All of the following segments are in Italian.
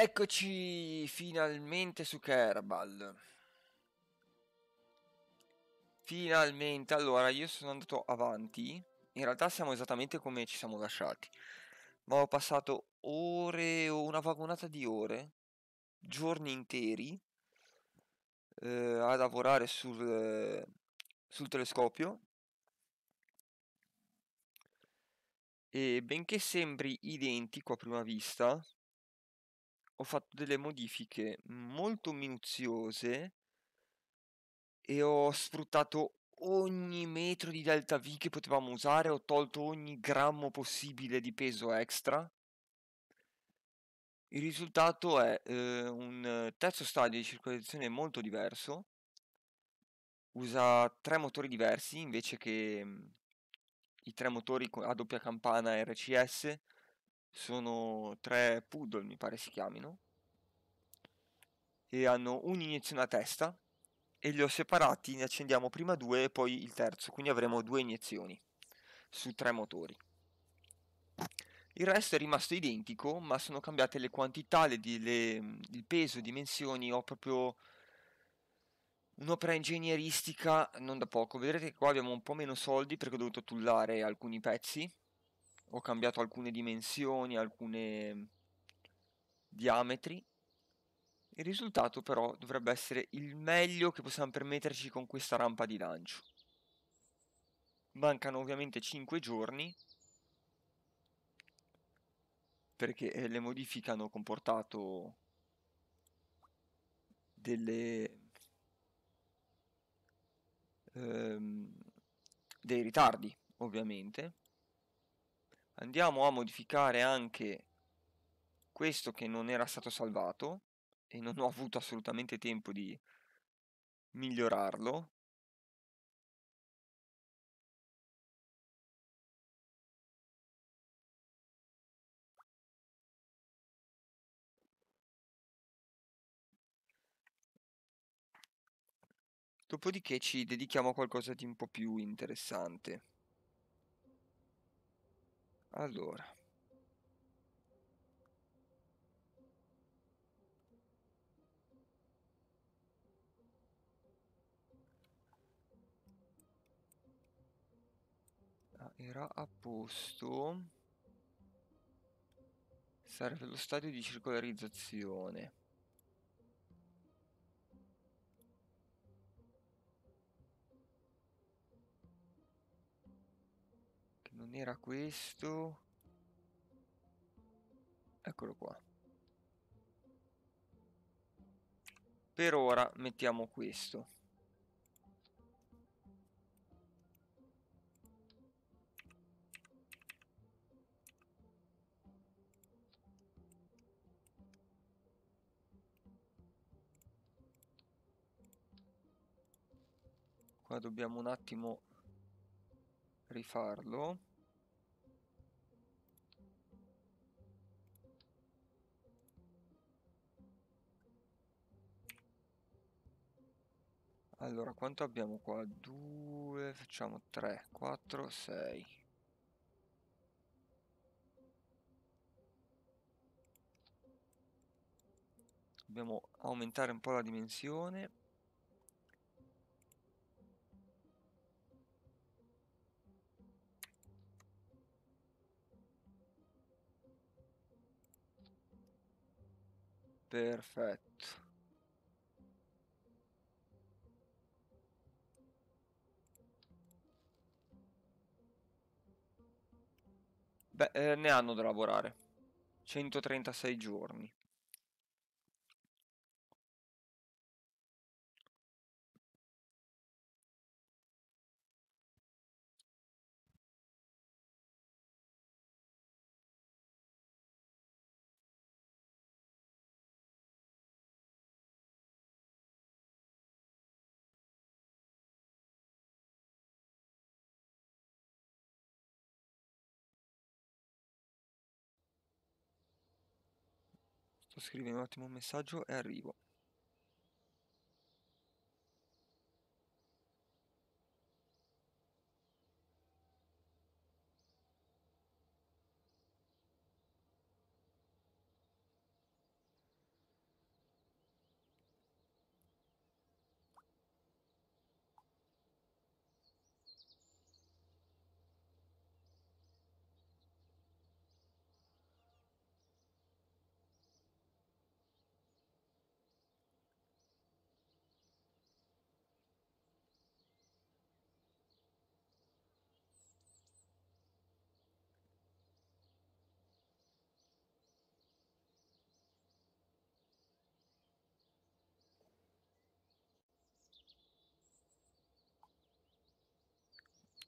Eccoci finalmente su Kerbal. Finalmente, allora io sono andato avanti. In realtà siamo esattamente come ci siamo lasciati. Ma ho passato ore una vagonata di ore, giorni interi, eh, a lavorare sul, sul telescopio. E benché sembri identico a prima vista, ho fatto delle modifiche molto minuziose e ho sfruttato ogni metro di delta V che potevamo usare, ho tolto ogni grammo possibile di peso extra. Il risultato è eh, un terzo stadio di circolazione molto diverso, usa tre motori diversi invece che mm, i tre motori a doppia campana RCS sono tre poodle, mi pare si chiamino, e hanno un'iniezione a testa e li ho separati, ne accendiamo prima due e poi il terzo, quindi avremo due iniezioni su tre motori. Il resto è rimasto identico, ma sono cambiate le quantità, le, le, il peso, dimensioni, ho proprio un'opera ingegneristica non da poco. Vedrete che qua abbiamo un po' meno soldi perché ho dovuto tullare alcuni pezzi, ho cambiato alcune dimensioni, alcuni diametri. Il risultato però dovrebbe essere il meglio che possiamo permetterci con questa rampa di lancio. Mancano ovviamente 5 giorni perché eh, le modifiche hanno comportato delle, ehm, dei ritardi ovviamente andiamo a modificare anche questo che non era stato salvato e non ho avuto assolutamente tempo di migliorarlo Dopodiché ci dedichiamo a qualcosa di un po' più interessante. Allora. Ah, era a posto. Sarebbe lo stadio di circolarizzazione. non era questo eccolo qua per ora mettiamo questo qua dobbiamo un attimo rifarlo Allora, quanto abbiamo qua? 2, facciamo 3, 4, 6. Dobbiamo aumentare un po' la dimensione. Perfetto. Beh, eh, ne hanno da lavorare. 136 giorni. scrivi un ottimo messaggio e arrivo.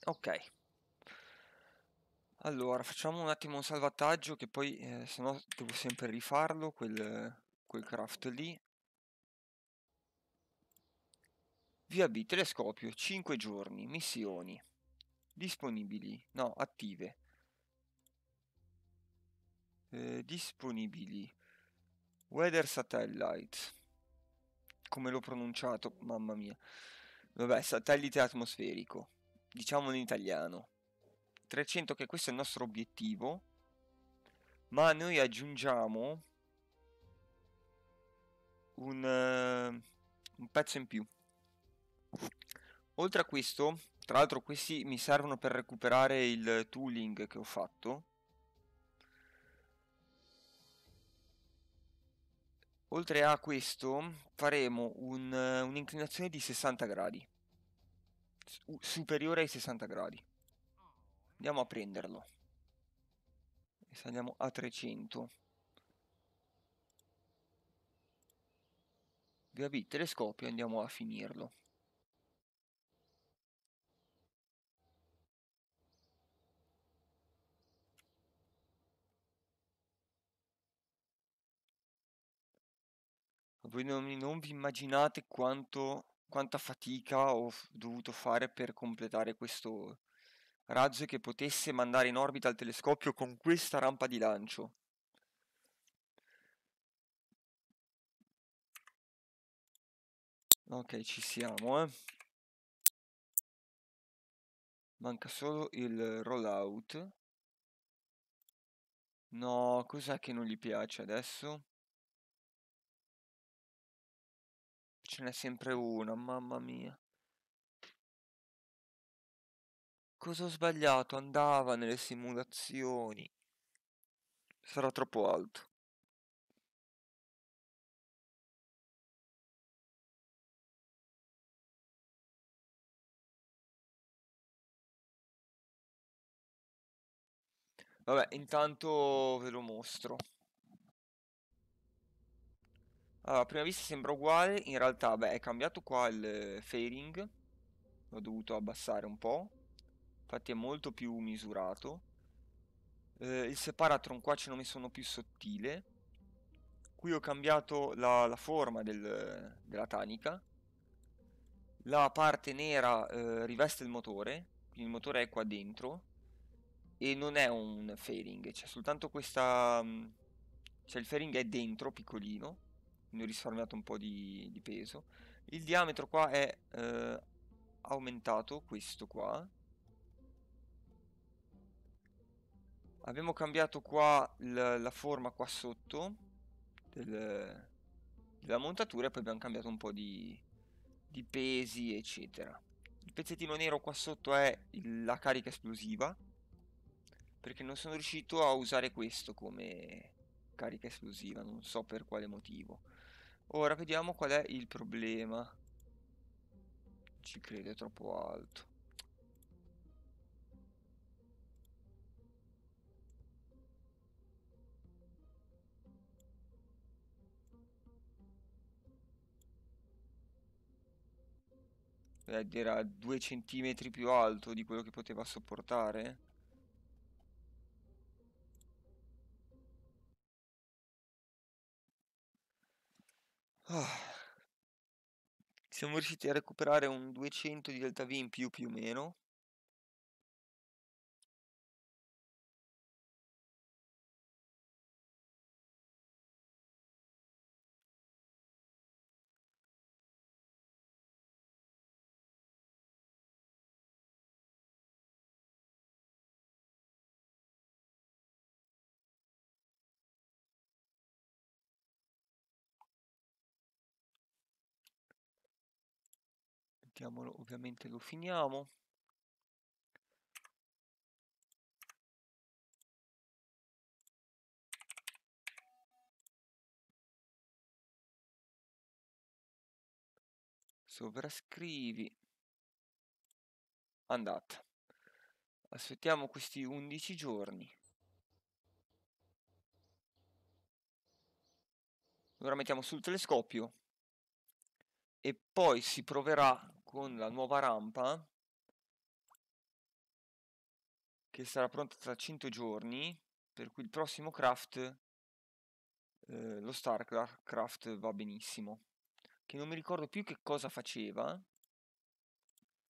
ok allora facciamo un attimo un salvataggio che poi eh, se no devo sempre rifarlo quel, quel craft lì via B telescopio 5 giorni missioni disponibili no attive eh, disponibili Weather Satellite. Come l'ho pronunciato, mamma mia. Vabbè, satellite atmosferico diciamo in italiano. 300 che questo è il nostro obiettivo, ma noi aggiungiamo un, uh, un pezzo in più. Oltre a questo, tra l'altro questi mi servono per recuperare il tooling che ho fatto. Oltre a questo faremo eh, un'inclinazione di 60 gradi superiore ai 60 gradi. Andiamo a prenderlo. E saliamo a 300. VAB telescopio andiamo a finirlo. Voi non, non vi immaginate quanto quanta fatica ho dovuto fare per completare questo raggio che potesse mandare in orbita il telescopio con questa rampa di lancio. Ok, ci siamo, eh. Manca solo il rollout. No, cos'è che non gli piace adesso? Ce n'è sempre una, mamma mia. Cosa ho sbagliato? Andava nelle simulazioni. Sarà troppo alto. Vabbè, intanto ve lo mostro. Allora, a prima vista sembra uguale, in realtà, beh, è cambiato qua il fairing, l'ho dovuto abbassare un po', infatti è molto più misurato. Eh, il separatron qua ce l'ho messo uno più sottile, qui ho cambiato la, la forma del, della tanica, la parte nera eh, riveste il motore, quindi il motore è qua dentro, e non è un fairing, c'è soltanto questa... Mh, mm, cioè il fairing è dentro, piccolino, quindi ho risparmiato un po' di, di peso. Il diametro qua è eh, aumentato, questo qua. Abbiamo cambiato qua la, la forma qua sotto del, della montatura e poi abbiamo cambiato un po' di, di pesi eccetera. Il pezzettino nero qua sotto è il, la carica esplosiva perché non sono riuscito a usare questo come carica esplosiva, non so per quale motivo. Ora vediamo qual è il problema. Ci crede troppo alto. Ed eh, era due centimetri più alto di quello che poteva sopportare. Ah. Siamo riusciti a recuperare un 200 di delta V in più più o meno, mettiamolo ovviamente lo finiamo sovrascrivi andata aspettiamo questi 11 giorni ora mettiamo sul telescopio e poi si proverà con la nuova rampa che sarà pronta tra 100 giorni per cui il prossimo craft eh, lo Starcraft va benissimo che non mi ricordo più che cosa faceva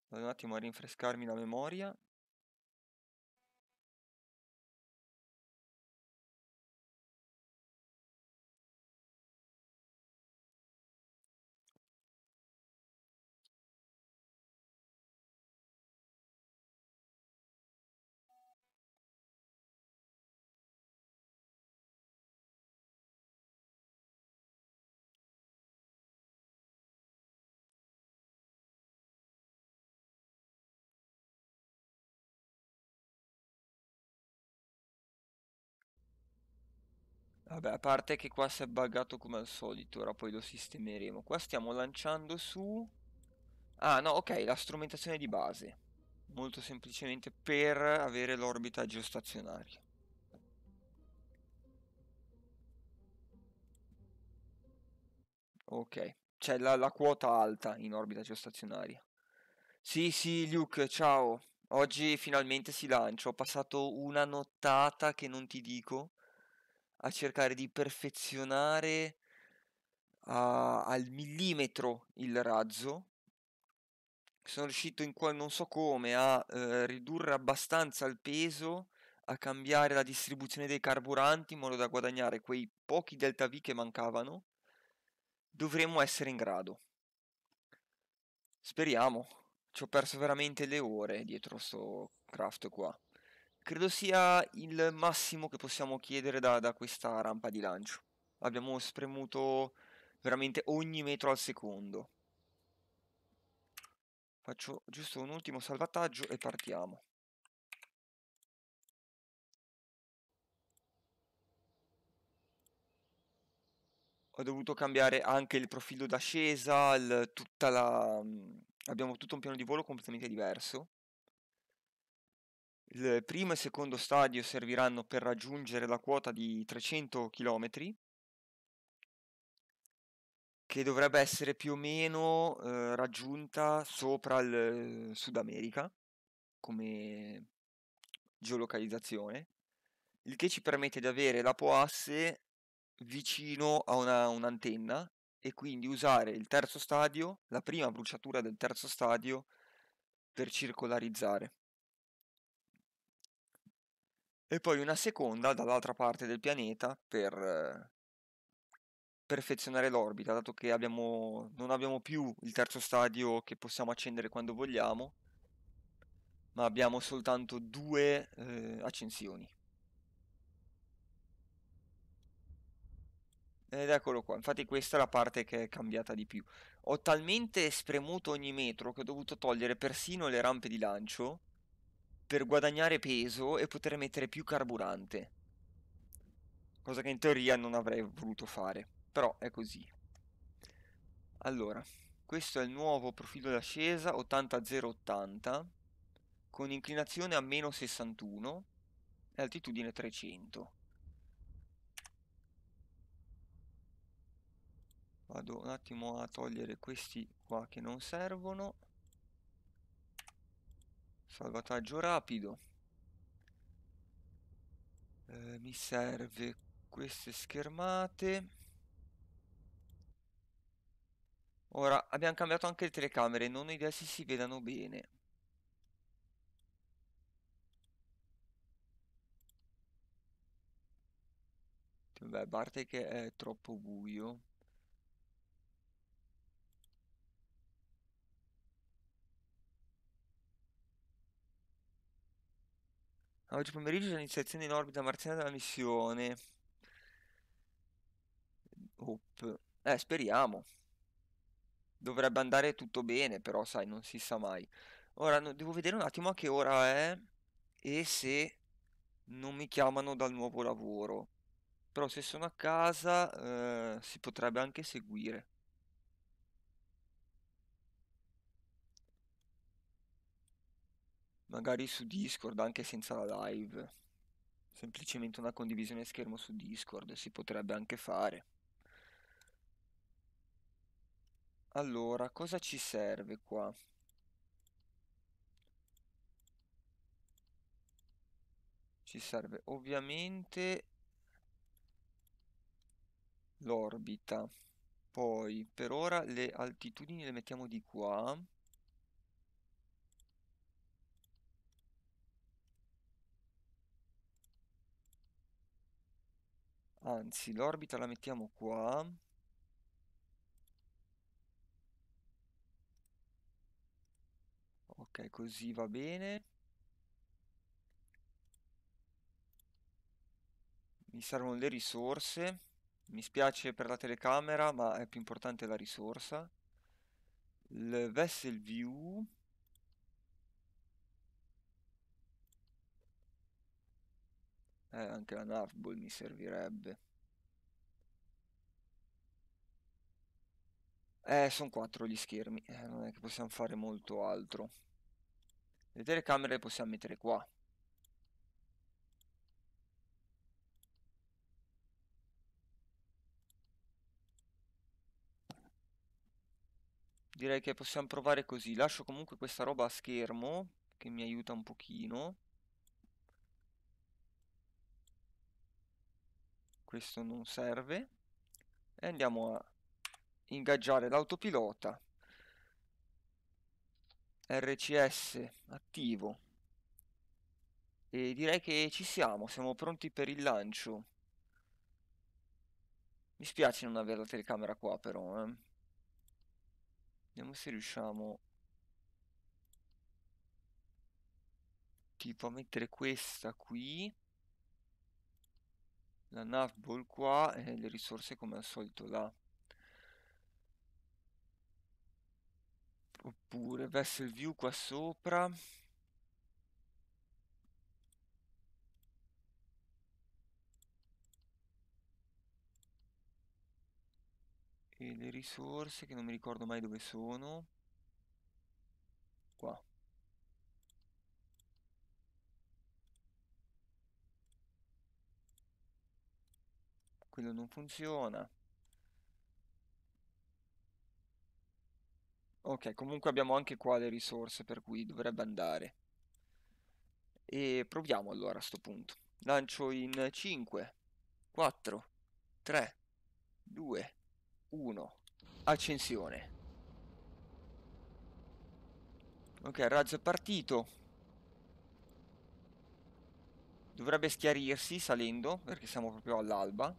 vado un attimo a rinfrescarmi la memoria Vabbè, a parte che qua si è buggato come al solito, ora poi lo sistemeremo. Qua stiamo lanciando su... Ah, no, ok, la strumentazione di base. Molto semplicemente per avere l'orbita geostazionaria. Ok, c'è la, la quota alta in orbita geostazionaria. Sì, sì, Luke, ciao. Oggi finalmente si lancia. Ho passato una nottata che non ti dico a cercare di perfezionare a, al millimetro il razzo. Sono riuscito in qua, non so come a eh, ridurre abbastanza il peso, a cambiare la distribuzione dei carburanti in modo da guadagnare quei pochi delta V che mancavano. Dovremmo essere in grado. Speriamo. Ci ho perso veramente le ore dietro sto craft qua. Credo sia il massimo che possiamo chiedere da, da questa rampa di lancio. Abbiamo spremuto veramente ogni metro al secondo. Faccio giusto un ultimo salvataggio e partiamo. Ho dovuto cambiare anche il profilo d'ascesa, la... Mm, abbiamo tutto un piano di volo completamente diverso. Il primo e secondo stadio serviranno per raggiungere la quota di 300 km, che dovrebbe essere più o meno eh, raggiunta sopra il eh, Sud America come geolocalizzazione, il che ci permette di avere la poasse vicino a una, un'antenna e quindi usare il terzo stadio, la prima bruciatura del terzo stadio per circolarizzare e poi una seconda dall'altra parte del pianeta per perfezionare l'orbita, dato che abbiamo, non abbiamo più il terzo stadio che possiamo accendere quando vogliamo, ma abbiamo soltanto due eh, accensioni. Ed eccolo qua, infatti questa è la parte che è cambiata di più. Ho talmente spremuto ogni metro che ho dovuto togliere persino le rampe di lancio per guadagnare peso e poter mettere più carburante. Cosa che in teoria non avrei voluto fare, però è così. Allora, questo è il nuovo profilo d'ascesa 80-080 con inclinazione a meno 61 e altitudine 300. Vado un attimo a togliere questi qua che non servono. Salvataggio rapido. Eh, mi serve queste schermate. Ora, abbiamo cambiato anche le telecamere, non ho idea se si vedano bene. Beh, a parte che è troppo buio. Oggi pomeriggio c'è l'iniziazione in orbita marziana della missione. Op. Eh, speriamo. Dovrebbe andare tutto bene, però sai, non si sa mai. Ora, no, devo vedere un attimo a che ora è e se non mi chiamano dal nuovo lavoro. Però se sono a casa eh, si potrebbe anche seguire. magari su Discord anche senza la live. Semplicemente una condivisione schermo su Discord si potrebbe anche fare. Allora, cosa ci serve qua? Ci serve ovviamente l'orbita. Poi per ora le altitudini le mettiamo di qua. Anzi, l'orbita la mettiamo qua. Ok, così va bene. Mi servono le risorse. Mi spiace per la telecamera, ma è più importante la risorsa. Il vessel view Eh, anche la Nerf Ball mi servirebbe. Eh, sono quattro gli schermi, eh, non è che possiamo fare molto altro. Le telecamere le possiamo mettere qua. Direi che possiamo provare così. Lascio comunque questa roba a schermo, che mi aiuta un pochino. questo non serve e andiamo a ingaggiare l'autopilota RCS attivo e direi che ci siamo, siamo pronti per il lancio mi spiace non avere la telecamera qua però eh. vediamo se riusciamo tipo a mettere questa qui la navball qua e le risorse come al solito là oppure vessel view qua sopra e le risorse che non mi ricordo mai dove sono qua quello non funziona. Ok, comunque abbiamo anche qua le risorse per cui dovrebbe andare. E proviamo allora a sto punto. Lancio in 5, 4, 3, 2, 1. Accensione. Ok, il razzo è partito. Dovrebbe schiarirsi salendo, perché siamo proprio all'alba.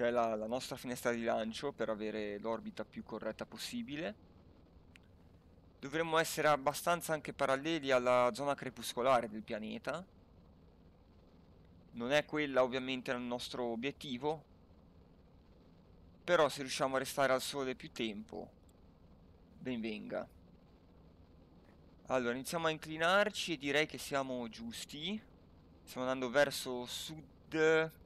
che è la, la nostra finestra di lancio per avere l'orbita più corretta possibile dovremmo essere abbastanza anche paralleli alla zona crepuscolare del pianeta non è quella ovviamente il nostro obiettivo però se riusciamo a restare al sole più tempo ben venga allora iniziamo a inclinarci e direi che siamo giusti stiamo andando verso sud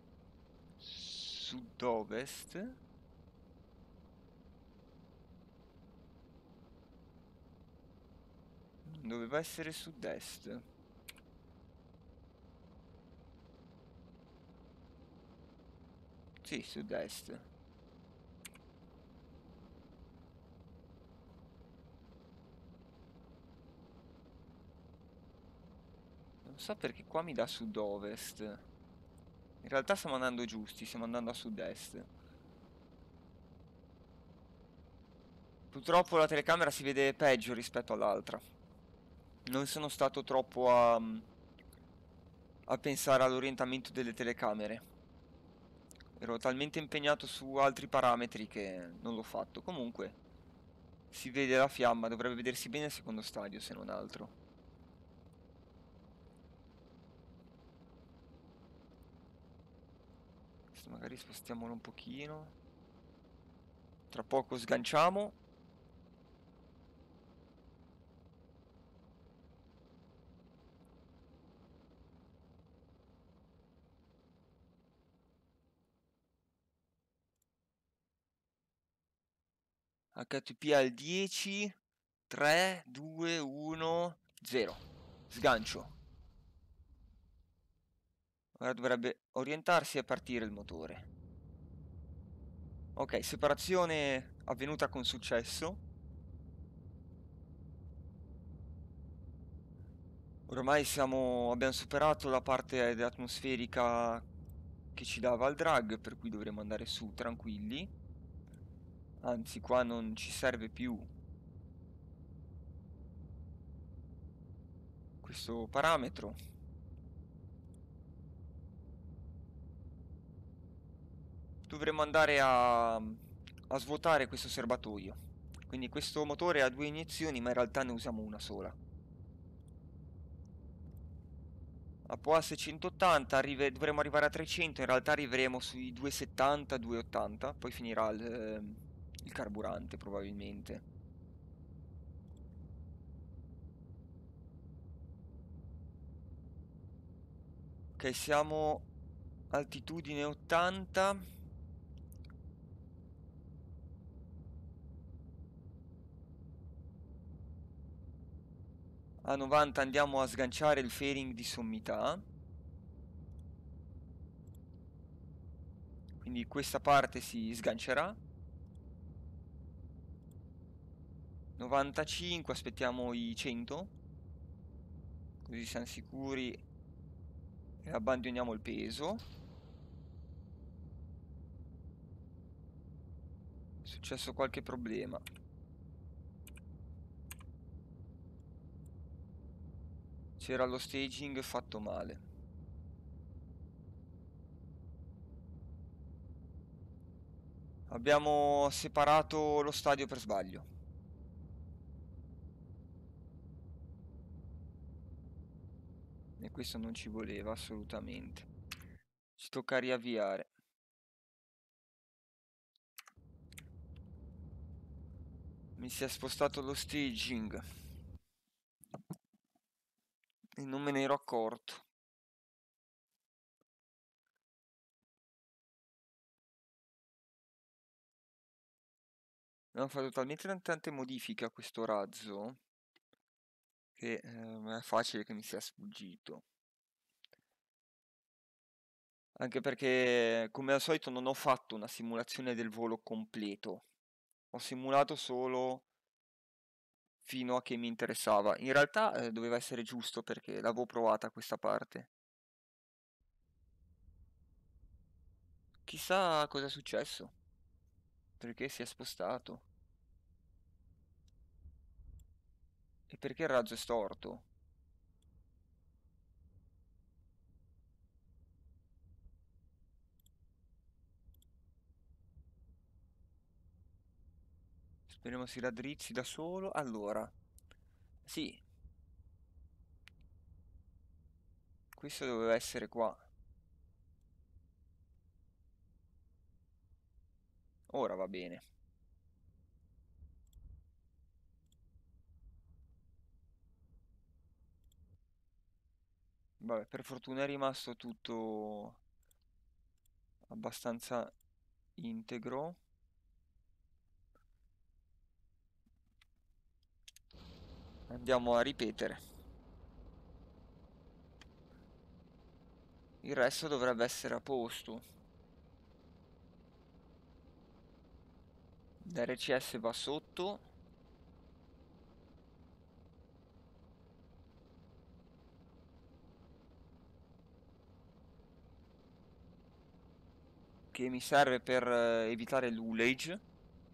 sud-ovest doveva essere sud-est sì sud-est non so perché qua mi dà sud-ovest in realtà stiamo andando giusti, stiamo andando a sud-est. Purtroppo la telecamera si vede peggio rispetto all'altra. Non sono stato troppo a, mm, a pensare all'orientamento delle telecamere. Ero talmente impegnato su altri parametri che non l'ho fatto. Comunque, si vede la fiamma, dovrebbe vedersi bene il secondo stadio se non altro. magari spostiamolo un pochino. Tra poco sganciamo. HTP al 10, 3, 2, 1, 0. Sgancio. Ora dovrebbe orientarsi e partire il motore. Ok, separazione avvenuta con successo. Ormai siamo, abbiamo superato la parte atmosferica che ci dava il drag, per cui dovremo andare su tranquilli. Anzi, qua non ci serve più questo parametro dovremmo andare a, a svuotare questo serbatoio. Quindi questo motore ha due iniezioni, ma in realtà ne usiamo una sola. A APOAS 180, arrive, dovremmo arrivare a 300, in realtà arriveremo sui 270, 280, poi finirà il, il carburante probabilmente. Ok, siamo altitudine 80. a 90 andiamo a sganciare il fairing di sommità quindi questa parte si sgancerà 95 aspettiamo i 100 così siamo sicuri e abbandoniamo il peso è successo qualche problema C'era lo staging fatto male. Abbiamo separato lo stadio per sbaglio. E questo non ci voleva assolutamente. Ci tocca riavviare. Mi si è spostato lo staging e non me ne ero accorto. Abbiamo fatto talmente tante modifiche a questo razzo che eh, è facile che mi sia sfuggito. Anche perché, come al solito, non ho fatto una simulazione del volo completo. Ho simulato solo fino a che mi interessava. In realtà eh, doveva essere giusto perché l'avevo provata questa parte. Chissà cosa è successo. Perché si è spostato. E perché il razzo è storto? Vediamo se raddrizzi da solo. Allora, sì. Questo doveva essere qua. Ora va bene. Vabbè, per fortuna è rimasto tutto abbastanza integro. andiamo a ripetere il resto dovrebbe essere a posto l'RCS va sotto che mi serve per eh, evitare l'ulage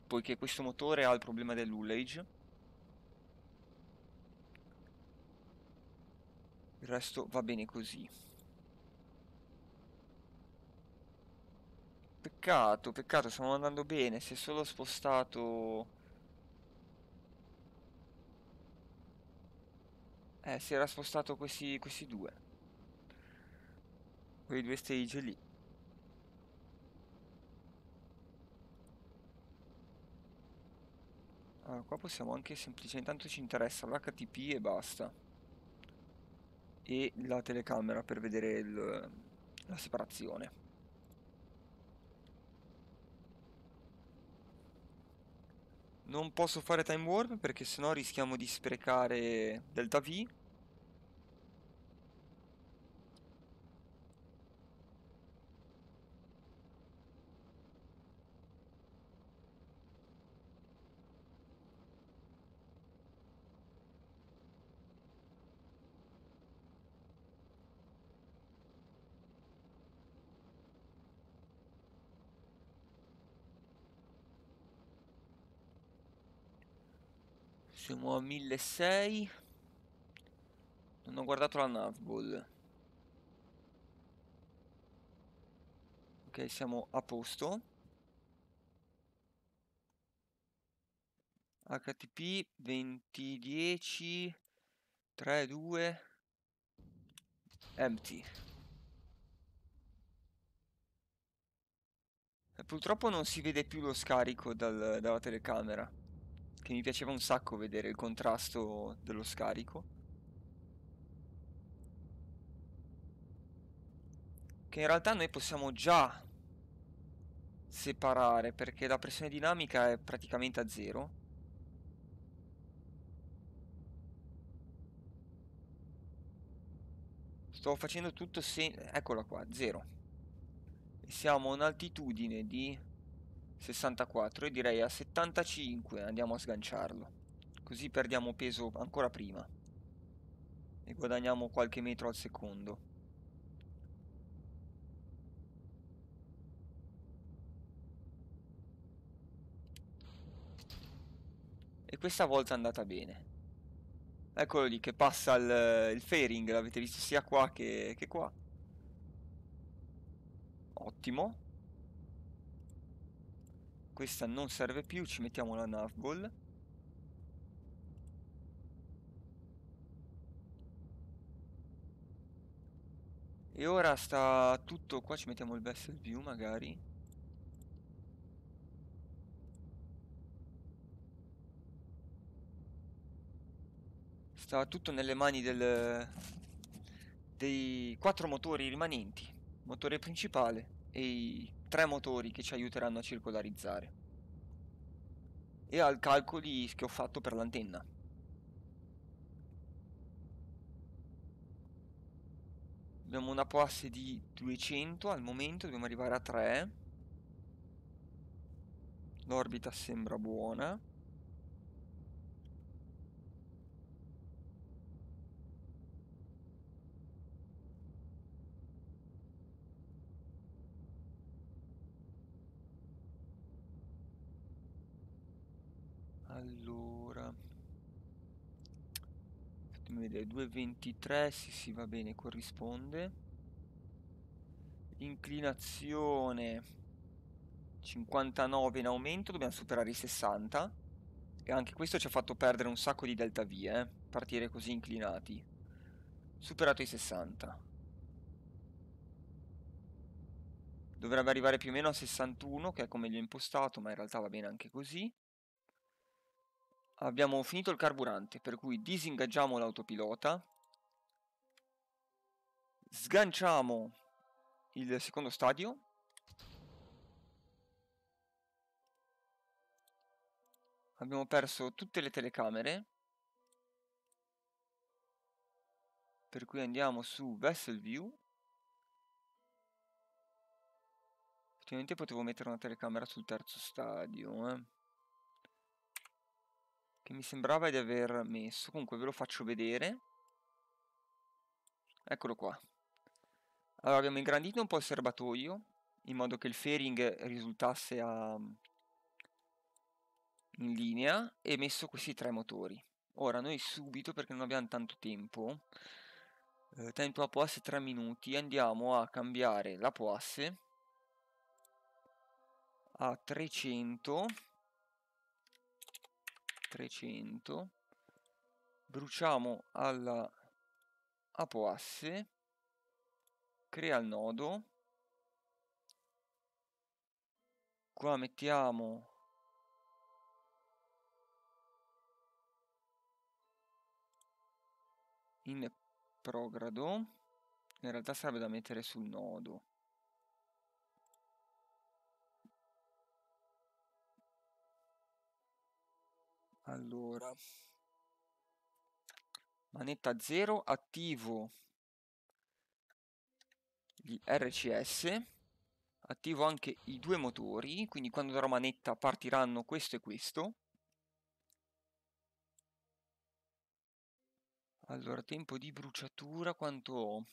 poiché questo motore ha il problema dell'ulage resto va bene così. Peccato, peccato, stiamo andando bene. Si è solo spostato... Eh, si era spostato questi, questi due. Quei due stage lì. Allora, qua possiamo anche semplicemente... Intanto ci interessa l'HTP e basta e la telecamera per vedere il, la separazione. Non posso fare time warp perché sennò rischiamo di sprecare delta V siamo a 1600 non ho guardato la navball ok siamo a posto HTP 2010 32 empty e purtroppo non si vede più lo scarico dal, dalla telecamera che mi piaceva un sacco vedere il contrasto dello scarico. Che in realtà noi possiamo già separare perché la pressione dinamica è praticamente a zero. Sto facendo tutto se... Eccola qua, zero. E siamo a un'altitudine di 64 e direi a 75 andiamo a sganciarlo così perdiamo peso ancora prima e guadagniamo qualche metro al secondo e questa volta è andata bene eccolo lì che passa il, il fairing l'avete visto sia qua che, che qua ottimo questa non serve più, ci mettiamo la navball. E ora sta tutto qua, ci mettiamo il vessel view magari. Sta tutto nelle mani del, dei quattro motori rimanenti. Motore principale e i tre motori che ci aiuteranno a circolarizzare e al calcoli che ho fatto per l'antenna abbiamo una posse di 200 al momento dobbiamo arrivare a 3 l'orbita sembra buona Fammi vedere, 2,23, sì sì va bene, corrisponde. Inclinazione 59 in aumento, dobbiamo superare i 60. E anche questo ci ha fatto perdere un sacco di delta V, eh? partire così inclinati. Superato i 60. Dovrebbe arrivare più o meno a 61, che è come gli ho impostato, ma in realtà va bene anche così abbiamo finito il carburante, per cui disingaggiamo l'autopilota, sganciamo il secondo stadio, abbiamo perso tutte le telecamere, per cui andiamo su Vessel View, effettivamente potevo mettere una telecamera sul terzo stadio, eh che mi sembrava di aver messo. Comunque ve lo faccio vedere. Eccolo qua. Allora abbiamo ingrandito un po' il serbatoio in modo che il fairing risultasse a... Mm, in linea e messo questi tre motori. Ora noi subito perché non abbiamo tanto tempo, eh, tempo a poasse 3 minuti, andiamo a cambiare la poasse a 300 300 bruciamo alla apoasse crea il nodo qua mettiamo in progrado in realtà sarebbe da mettere sul nodo Allora, manetta 0, attivo gli RCS, attivo anche i due motori, quindi quando darò manetta partiranno questo e questo. Allora, tempo di bruciatura quanto ho?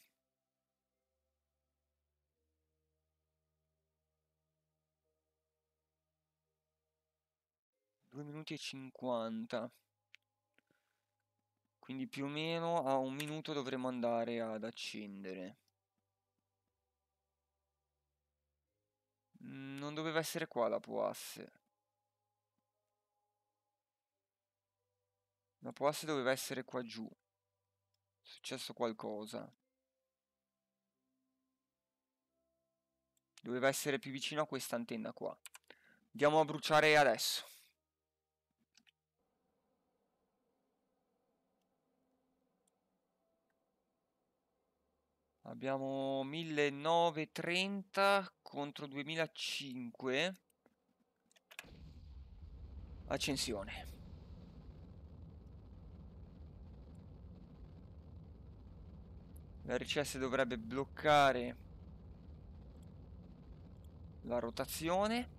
2 minuti e 50 quindi più o meno a un minuto dovremo andare ad accendere mm, non doveva essere qua la poasse la poasse doveva essere qua giù è successo qualcosa doveva essere più vicino a questa antenna qua andiamo a bruciare adesso Abbiamo 1930 contro 2005. Accensione. La RCS dovrebbe bloccare la rotazione.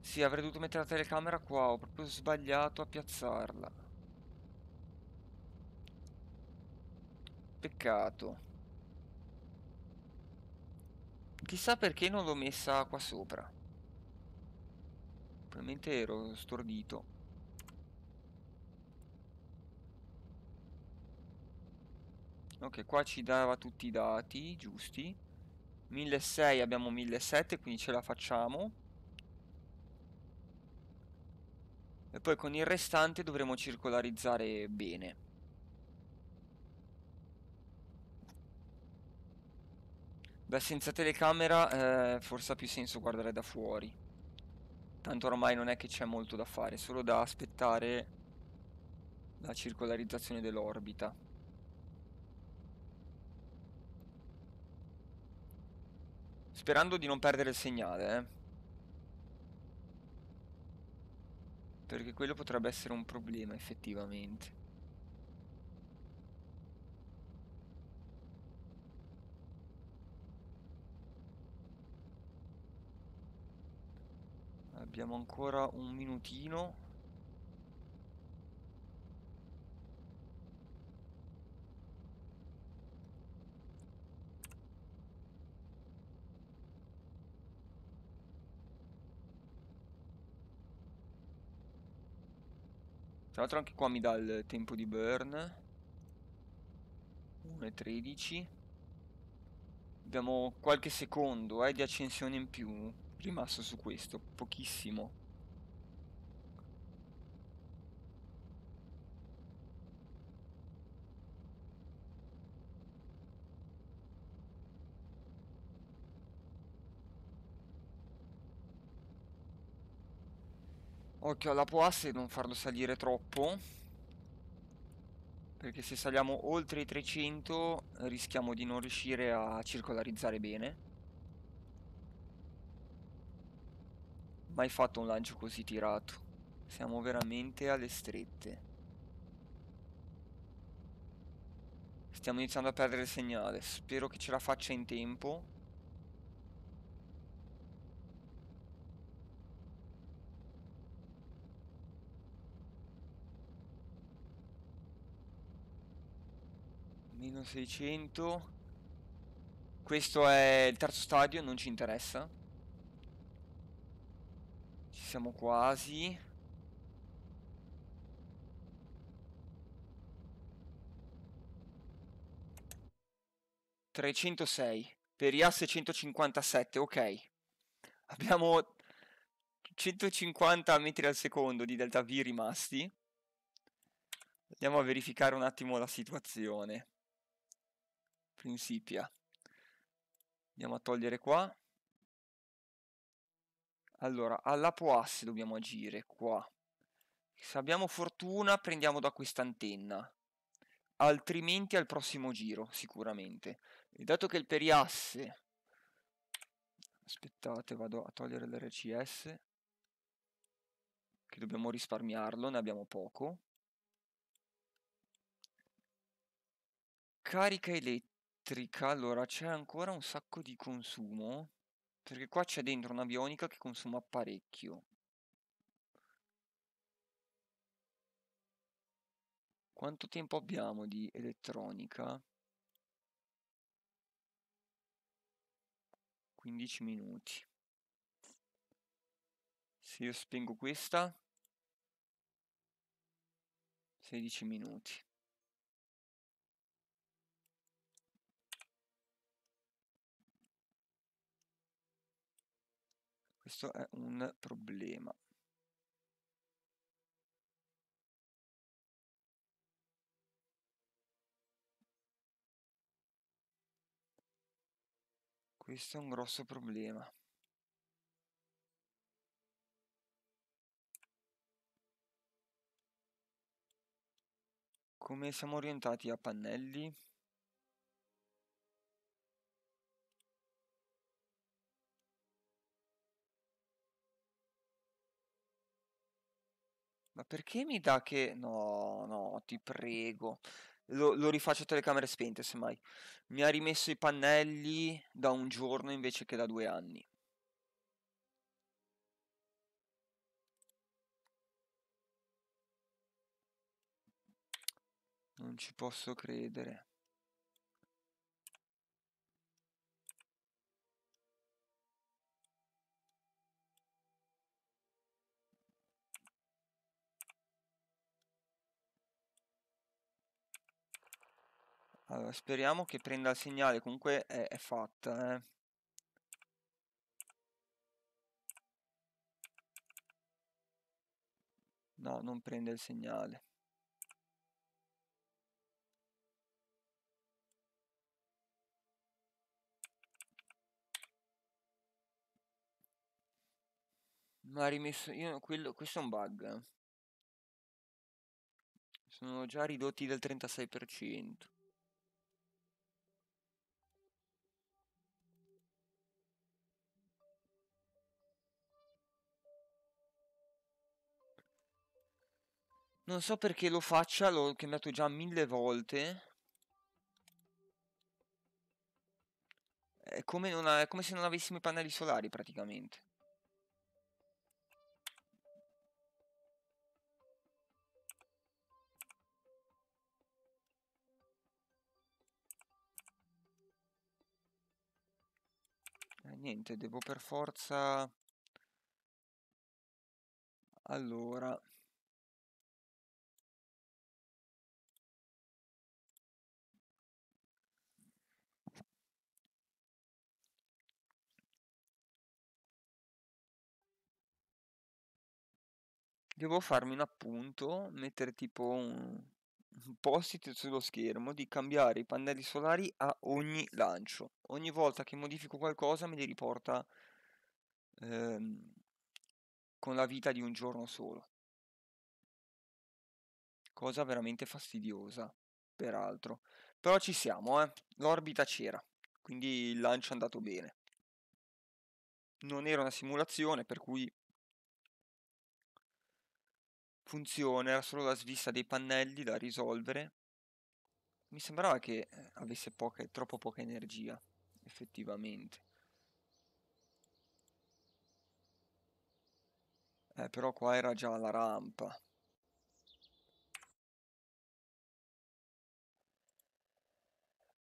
Sì, avrei dovuto mettere la telecamera qua, ho proprio sbagliato a piazzarla. Peccato. Chissà perché non l'ho messa qua sopra. Probabilmente ero stordito. Ok, qua ci dava tutti i dati giusti. 1600 abbiamo 1700, quindi ce la facciamo. E poi con il restante dovremo circolarizzare bene. Beh, senza telecamera eh, forse ha più senso guardare da fuori. Tanto ormai non è che c'è molto da fare, solo da aspettare la circolarizzazione dell'orbita. Sperando di non perdere il segnale, eh. Perché quello potrebbe essere un problema effettivamente. Abbiamo ancora un minutino. Tra l'altro anche qua mi dà il tempo di burn. 1.13. Abbiamo qualche secondo eh, di accensione in più rimasto su questo pochissimo Occhio alla poasse e non farlo salire troppo Perché se saliamo oltre i 300 rischiamo di non riuscire a circolarizzare bene mai fatto un lancio così tirato. Siamo veramente alle strette. Stiamo iniziando a perdere il segnale. Spero che ce la faccia in tempo. Meno 600. Questo è il terzo stadio, non ci interessa siamo quasi. Trecentosei. Per IAS 157, ok. Abbiamo 150 metri al secondo di delta V rimasti. Andiamo a verificare un attimo la situazione. Principia. Andiamo a togliere qua. Allora, alla poasse dobbiamo agire, qua. Se abbiamo fortuna prendiamo da questa antenna, altrimenti al prossimo giro, sicuramente. E dato che il periasse... Aspettate, vado a togliere l'RCS, che dobbiamo risparmiarlo, ne abbiamo poco. Carica elettrica, allora c'è ancora un sacco di consumo. Perché qua c'è dentro una bionica che consuma parecchio. Quanto tempo abbiamo di elettronica? 15 minuti. Se io spengo questa, 16 minuti. questo è un problema. Questo è un grosso problema. Come siamo orientati a pannelli? Ma perché mi dà che... No, no, ti prego. Lo, lo rifaccio a telecamere spente, semmai. Mi ha rimesso i pannelli da un giorno invece che da due anni. Non ci posso credere. Allora, speriamo che prenda il segnale, comunque è, è fatta, eh. No, non prende il segnale. Ma ha rimesso io quello, questo è un bug. Eh. Sono già ridotti del 36%. Non so perché lo faccia, l'ho cambiato già mille volte. È come, ha, è come se non avessimo i pannelli solari praticamente. Eh, niente, devo per forza... Allora... Devo farmi un appunto, mettere tipo un, un post-it sullo schermo di cambiare i pannelli solari a ogni lancio. Ogni volta che modifico qualcosa me li riporta ehm, con la vita di un giorno solo. Cosa veramente fastidiosa, peraltro. Però ci siamo, eh. L'orbita c'era, quindi il lancio è andato bene. Non era una simulazione, per cui funzione, era solo la svista dei pannelli da risolvere. Mi sembrava che eh, avesse poca, troppo poca energia, effettivamente. Eh, però qua era già la rampa.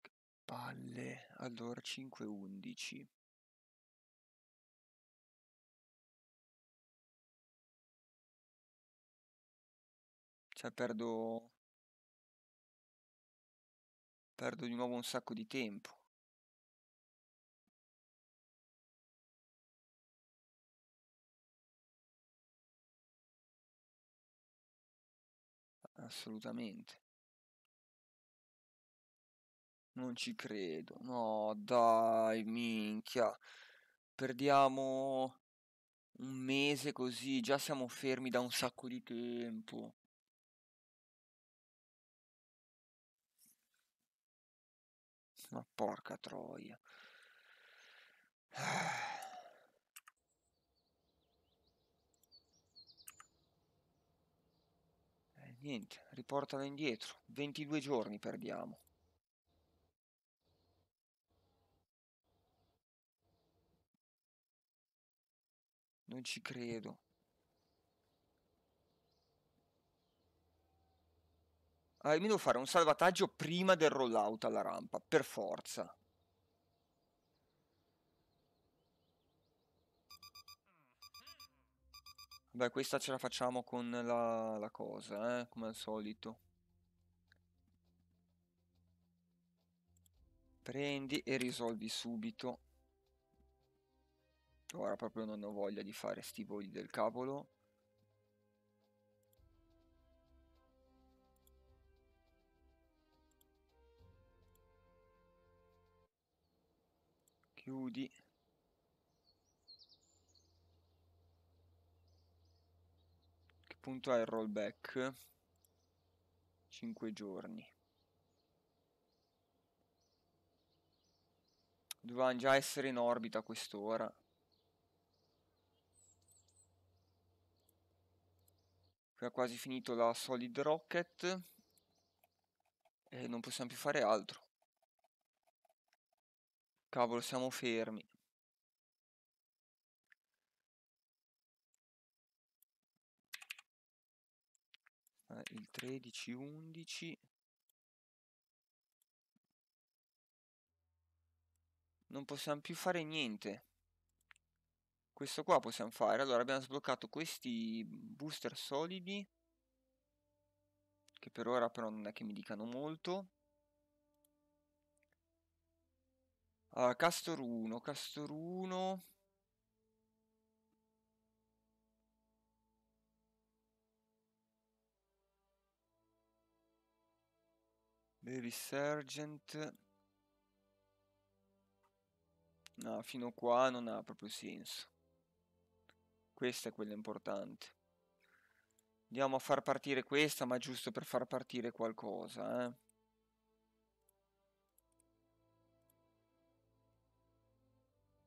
Che palle. Allora, 5 Cioè perdo... Perdo di nuovo un sacco di tempo. Assolutamente. Non ci credo. No, dai, minchia. Perdiamo un mese così, già siamo fermi da un sacco di tempo. ma porca troia. Eh, niente, riportala indietro. 22 giorni perdiamo. Non ci credo. Allora, eh, mi devo fare un salvataggio prima del rollout alla rampa, per forza. Beh, questa ce la facciamo con la, la cosa, eh, come al solito. Prendi e risolvi subito. Ora proprio non ho voglia di fare sti voli del cavolo. chiudi che punto ha il rollback 5 giorni dovevano già essere in orbita a quest'ora qui ha quasi finito la solid rocket e non possiamo più fare altro Cavolo, siamo fermi. Eh, il 13, 11. Non possiamo più fare niente. Questo qua possiamo fare. Allora abbiamo sbloccato questi booster solidi. Che per ora però non è che mi dicano molto. Uh, Castor 1, Castor 1... Baby Sergeant... No, fino a qua non ha proprio senso. Questa è quella importante. Andiamo a far partire questa, ma giusto per far partire qualcosa, eh.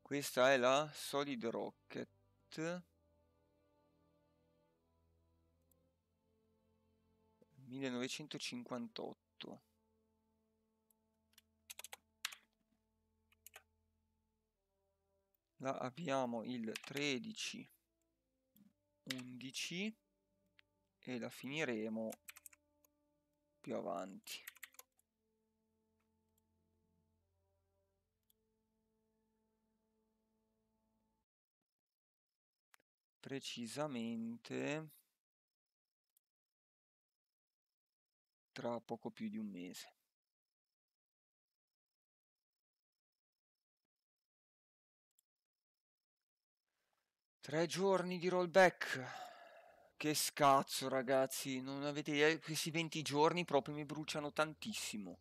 Questa è la Solid Rocket 1958 la abbiamo il tredici undici e la finiremo più avanti precisamente tra poco più di un mese. Tre giorni di rollback. Che scazzo, ragazzi. Non avete idea. Eh, questi 20 giorni proprio mi bruciano tantissimo.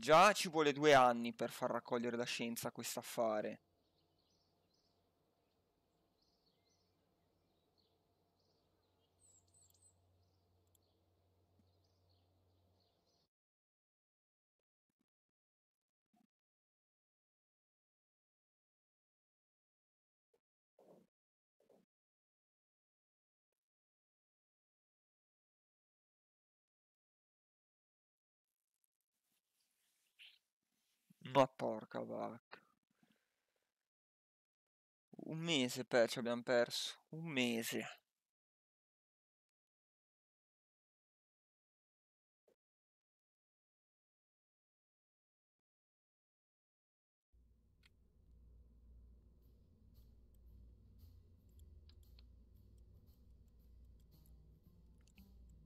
Già ci vuole due anni per far raccogliere la scienza questo affare. Ma porca vacca. Un mese per ci abbiamo perso. Un mese.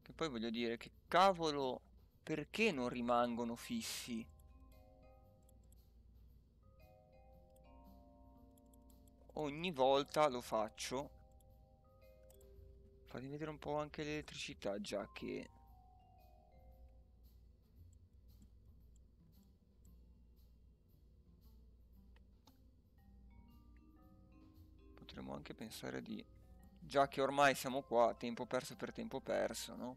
Che poi voglio dire, che cavolo... Perché non rimangono fissi? ogni volta lo faccio fatemi vedere un po' anche l'elettricità già che potremmo anche pensare di già che ormai siamo qua tempo perso per tempo perso no?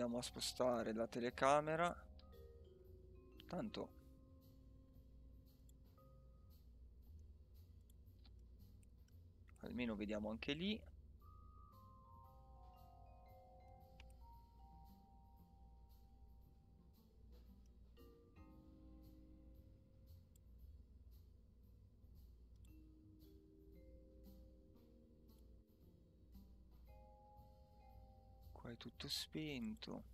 andiamo a spostare la telecamera tanto almeno vediamo anche lì tutto spento.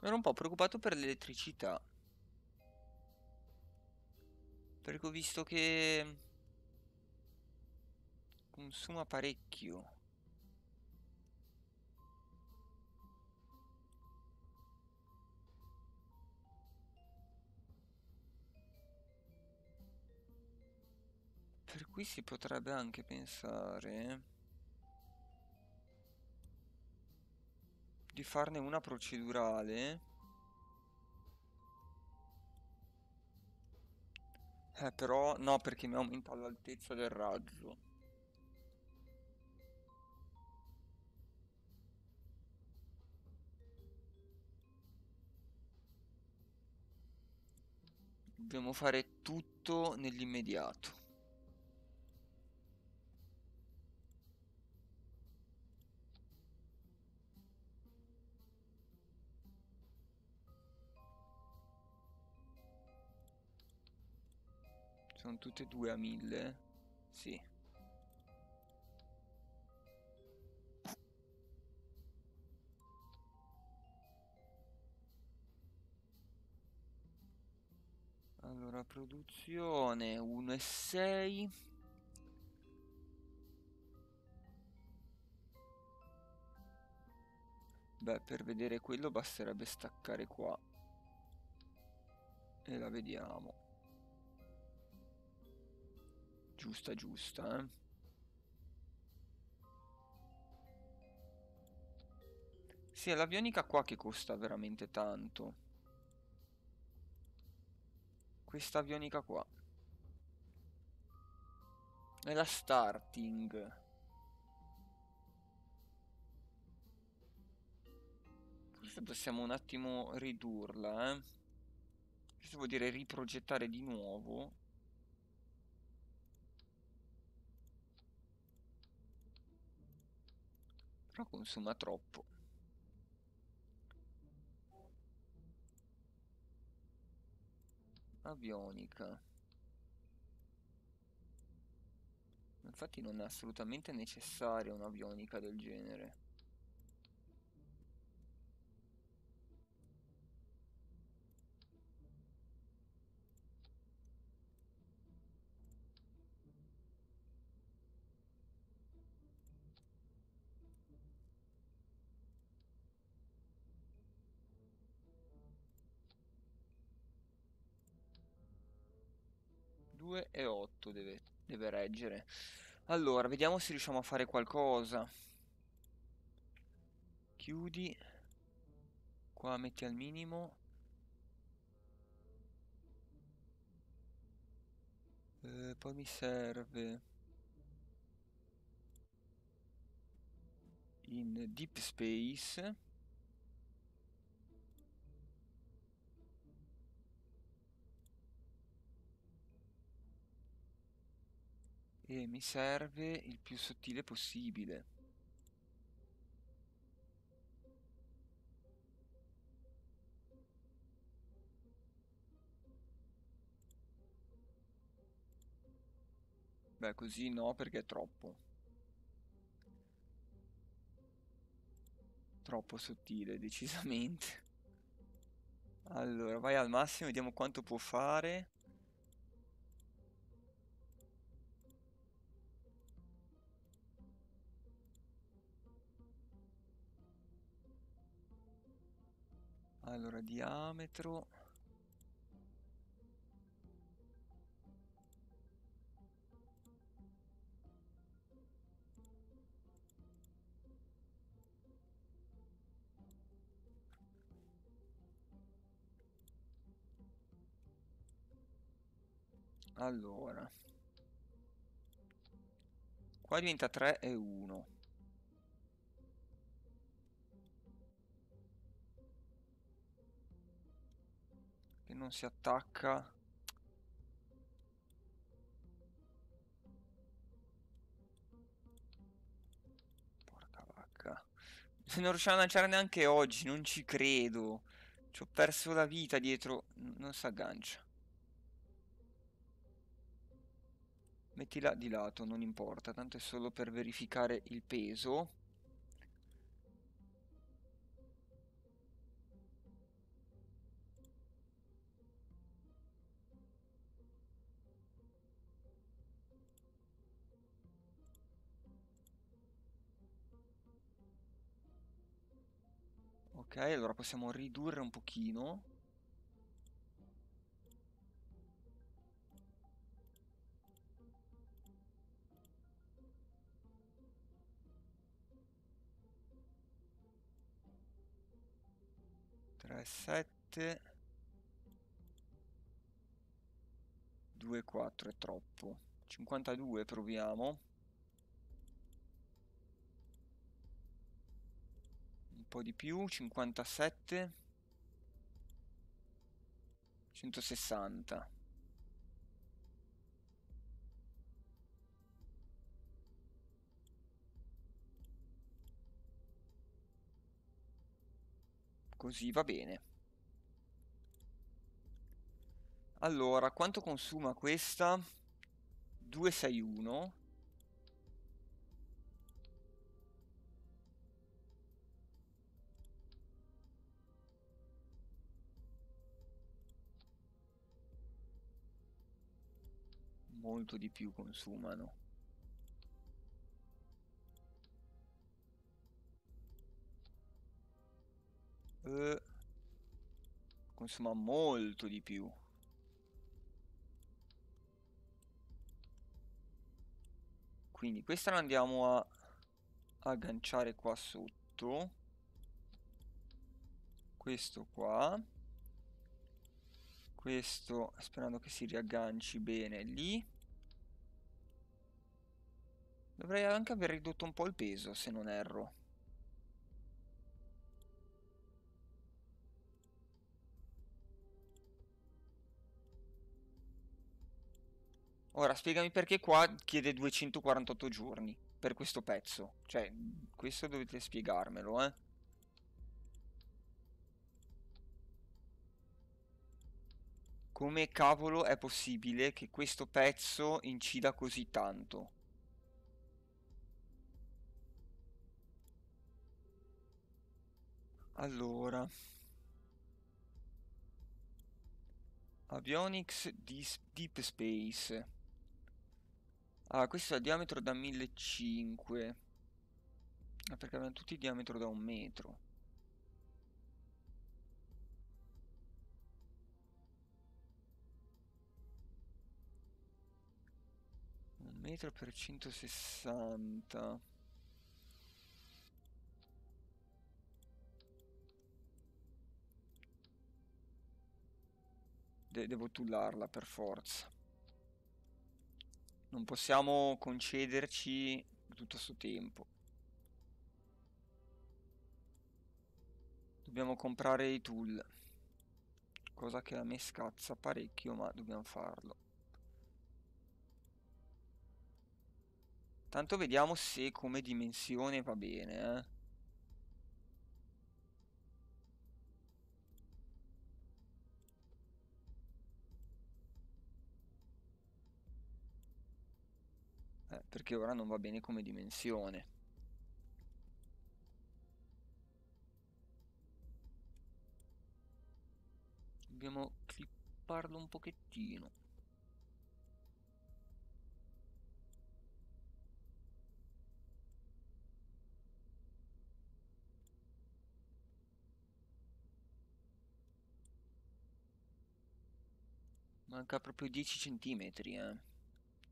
Ero un po' preoccupato per l'elettricità. Perché ho visto che... Consuma parecchio. Per cui si potrebbe anche pensare... Eh. di farne una procedurale. Eh, però no, perché mi aumenta l'altezza del raggio. Dobbiamo fare tutto nell'immediato. Sono tutte e due a mille. Sì. Allora, produzione 1 e 6. Beh, per vedere quello basterebbe staccare qua. E la vediamo giusta giusta eh. Sì, è l'avionica qua che costa veramente tanto. Questa avionica qua. È la starting. Questa possiamo un attimo ridurla, eh. Questo vuol dire riprogettare di nuovo. però consuma troppo avionica infatti non è assolutamente necessaria un'avionica del genere e 8 deve, deve reggere. Allora, vediamo se riusciamo a fare qualcosa. Chiudi. Qua metti al minimo. Eh, poi mi serve... In Deep Space. e mi serve il più sottile possibile. Beh, così no, perché è troppo. Troppo sottile, decisamente. Allora, vai al massimo, vediamo quanto può fare. Allora, diametro. Allora. Qua diventa 3 e 1. non si attacca. Porca vacca. Se non riusciamo a lanciare neanche oggi, non ci credo. Ci ho perso la vita dietro. Non si aggancia. Mettila di lato, non importa, tanto è solo per verificare il peso. allora possiamo ridurre un pochino. Tre, sette... due quattro è troppo. 52 proviamo. po' di più, 57, 160. Così va bene. Allora, quanto consuma questa? 261 molto di più consumano. Uh, consuma molto di più. Quindi questa la andiamo a agganciare qua sotto. Questo qua questo sperando che si riagganci bene lì dovrei anche aver ridotto un po' il peso se non erro Ora, spiegami perché qua chiede 248 giorni per questo pezzo. Cioè, questo dovete spiegarmelo, eh. come cavolo è possibile che questo pezzo incida così tanto? Allora... Avionics Deep Space. Ah, questo ha diametro da 1500. Ah, perché avevano tutti il diametro da un metro. metro per 160 De devo tullarla per forza non possiamo concederci tutto questo tempo dobbiamo comprare i tool cosa che a me scazza parecchio ma dobbiamo farlo Tanto vediamo se come dimensione va bene, eh. Eh, perché ora non va bene come dimensione. Dobbiamo clipparlo un pochettino. Manca proprio 10 centimetri, eh.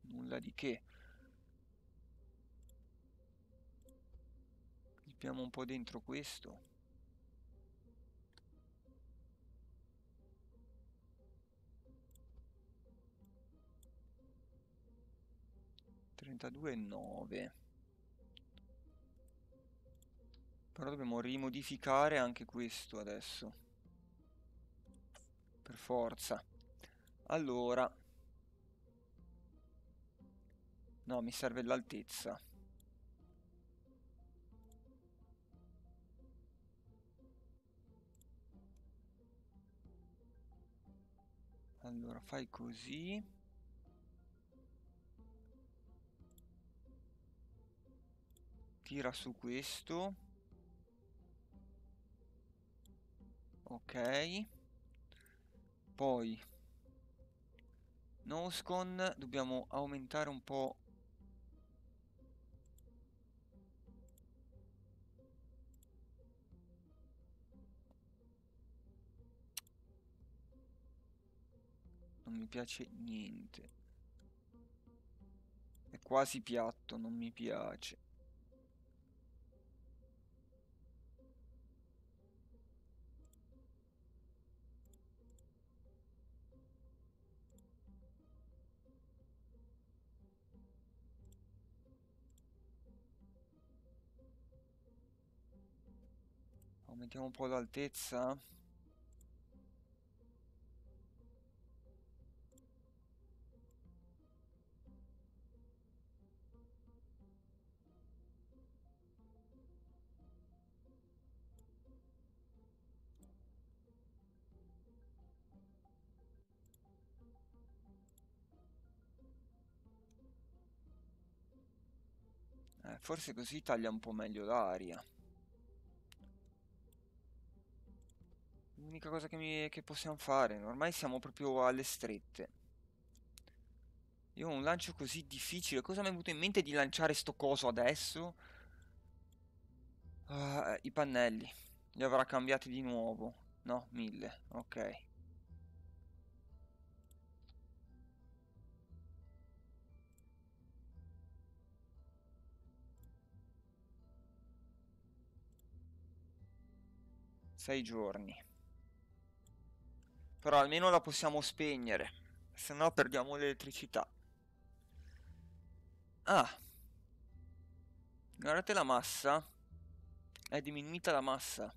Nulla di che. Dipiamo un po' dentro questo. Trentadue e nove. Però dobbiamo rimodificare anche questo adesso. Per forza. Allora. No, mi serve l'altezza. Allora, fai così. Tira su questo. Ok. Poi Noscon, dobbiamo aumentare un po'... Non mi piace niente. È quasi piatto, non mi piace. Sentiamo un po' l'altezza. Eh, forse così taglia un po' meglio l'aria. l'unica cosa che, mi, che possiamo fare. Ormai siamo proprio alle strette. Io ho un lancio così difficile. Cosa mi è venuto in mente di lanciare sto coso adesso? Uh, I pannelli. Li avrà cambiati di nuovo. No, mille. Ok. Sei giorni. Però almeno la possiamo spegnere, se no perdiamo l'elettricità. Ah, guardate la massa, è diminuita la massa,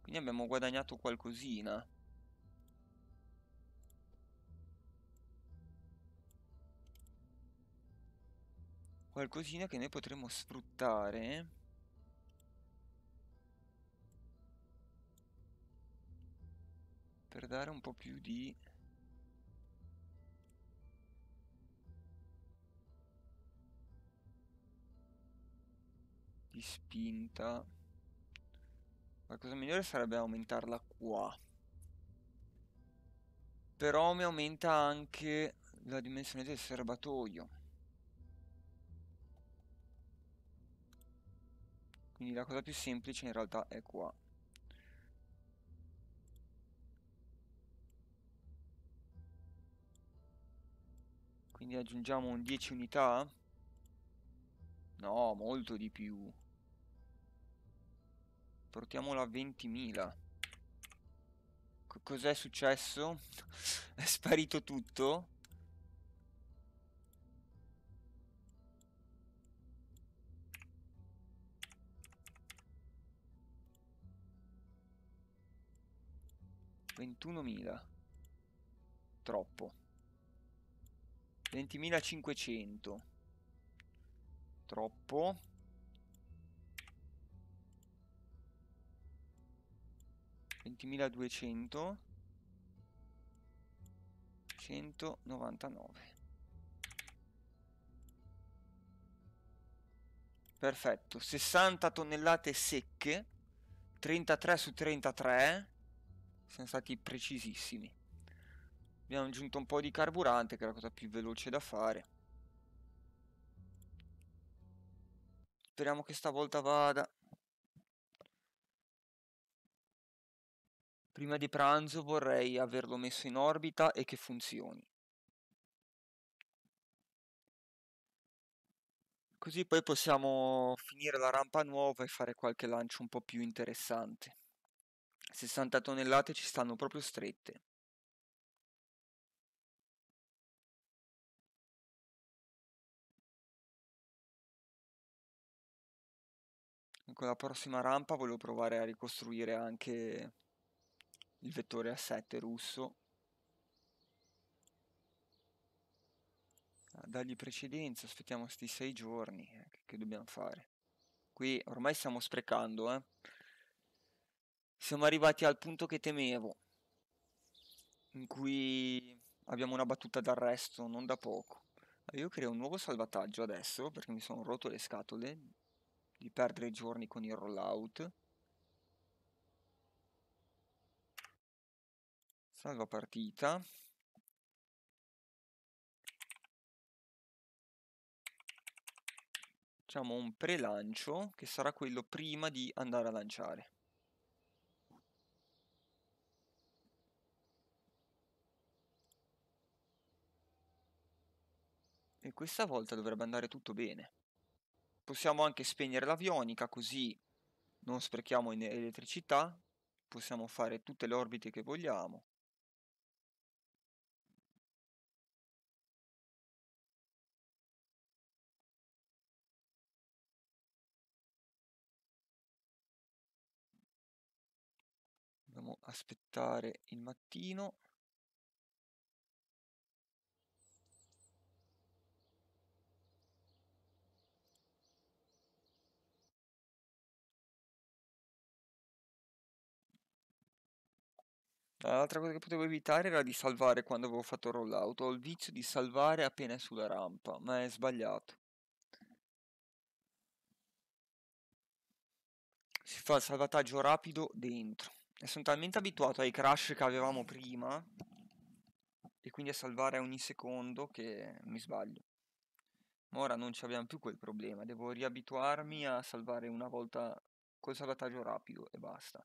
quindi abbiamo guadagnato qualcosina. Qualcosina che noi potremo sfruttare. per dare un po' più di di spinta la cosa migliore sarebbe aumentarla qua però mi aumenta anche la dimensione del serbatoio quindi la cosa più semplice in realtà è qua Quindi aggiungiamo un 10 unità? No, molto di più. Portiamola a 20.000. Cos'è successo? È sparito tutto? Ventunomila. Troppo. 20.500 troppo ventimiladuecento 199 perfetto 60 tonnellate secche 33 su 33 siamo stati precisissimi Abbiamo aggiunto un po' di carburante che è la cosa più veloce da fare. Speriamo che stavolta vada. Prima di pranzo vorrei averlo messo in orbita e che funzioni. Così poi possiamo finire la rampa nuova e fare qualche lancio un po' più interessante. 60 tonnellate ci stanno proprio strette. con la prossima rampa volevo provare a ricostruire anche il vettore A7 russo a ah, dargli precedenza aspettiamo questi sei giorni eh, che dobbiamo fare qui ormai stiamo sprecando eh. siamo arrivati al punto che temevo in cui abbiamo una battuta d'arresto non da poco io creo un nuovo salvataggio adesso perché mi sono rotto le scatole di perdere giorni con il rollout. Salva partita. Facciamo un prelancio che sarà quello prima di andare a lanciare. E questa volta dovrebbe andare tutto bene. Possiamo anche spegnere l'avionica così non sprechiamo elettricità. Possiamo fare tutte le orbite che vogliamo. Dobbiamo aspettare il mattino. L'altra cosa che potevo evitare era di salvare quando avevo fatto rollout. Ho il vizio di salvare appena è sulla rampa, ma è sbagliato. Si fa il salvataggio rapido dentro. E sono talmente abituato ai crash che avevamo prima, e quindi a salvare ogni secondo che mi sbaglio. Ma ora non ci abbiamo più quel problema, devo riabituarmi a salvare una volta col salvataggio rapido e basta.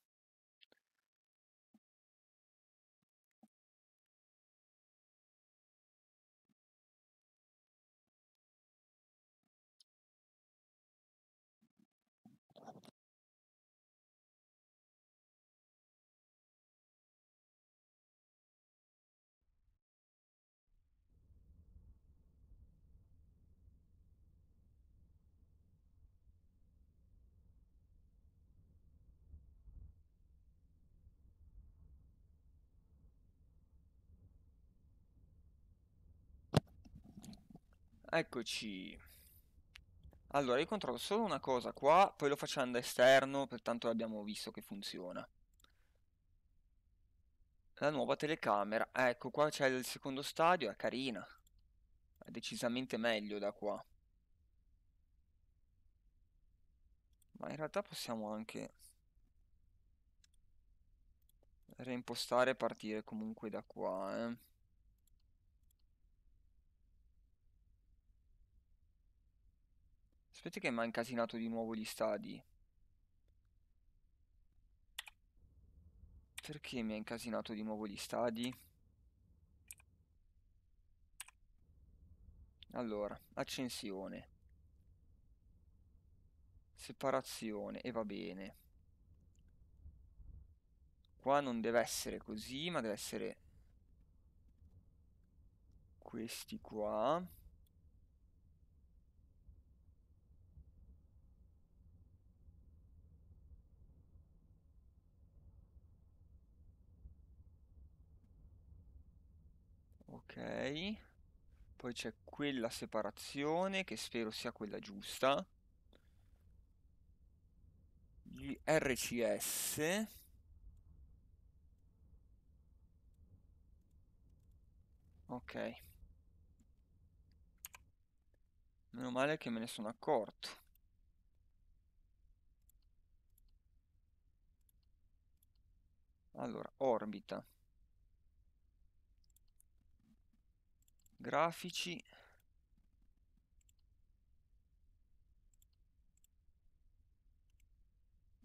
Eccoci. Allora, io controllo solo una cosa qua, poi lo facciamo da esterno, pertanto abbiamo visto che funziona. La nuova telecamera. Ecco, qua c'è il secondo stadio, è carina. È decisamente meglio da qua. Ma in realtà possiamo anche reimpostare e partire comunque da qua, eh. Aspetta che mi ha incasinato di nuovo gli stadi. Perché mi ha incasinato di nuovo gli stadi? Allora, accensione. Separazione, e va bene. Qua non deve essere così, ma deve essere questi qua. Ok. Poi c'è quella separazione che spero sia quella giusta. Gli RCS. Ok. Meno male che me ne sono accorto. Allora, orbita. grafici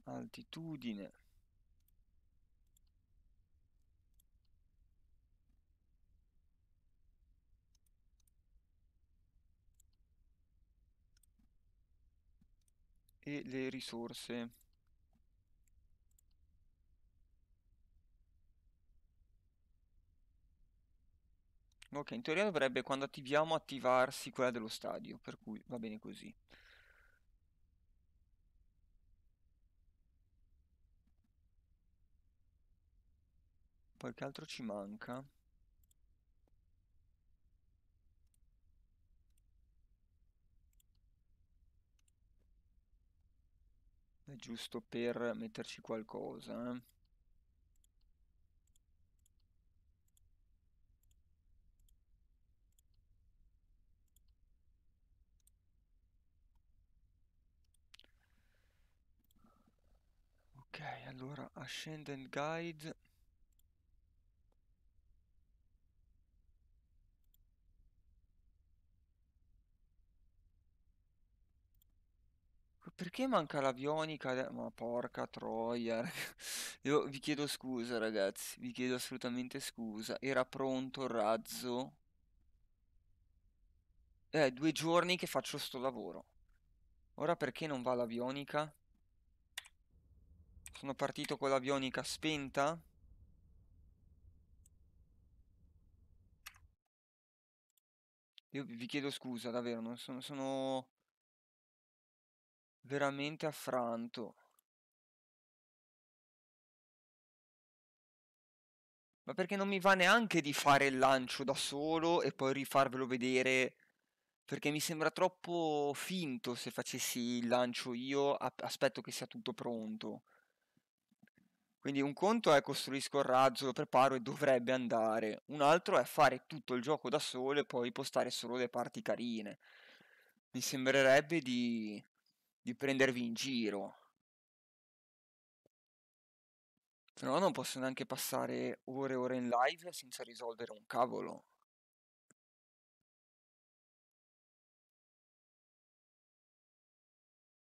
altitudine e le risorse Ok, in teoria dovrebbe quando attiviamo attivarsi quella dello stadio, per cui va bene così. Poi che altro ci manca? È giusto per metterci qualcosa, eh? Allora, Ascendant Guide. Perché manca l'avionica? Ma porca troia. Io vi chiedo scusa, ragazzi. Vi chiedo assolutamente scusa. Era pronto il razzo. Eh, due giorni che faccio sto lavoro. Ora perché non va l'avionica? Sono partito con l'avionica bionica spenta. Io vi chiedo scusa, davvero, non sono, sono veramente affranto. Ma perché non mi va neanche di fare il lancio da solo e poi rifarvelo vedere? Perché mi sembra troppo finto se facessi il lancio io, aspetto che sia tutto pronto. Quindi un conto è costruisco il razzo, lo preparo e dovrebbe andare, un altro è fare tutto il gioco da solo e poi postare solo le parti carine. Mi sembrerebbe di, di prendervi in giro. Però non posso neanche passare ore e ore in live senza risolvere un cavolo.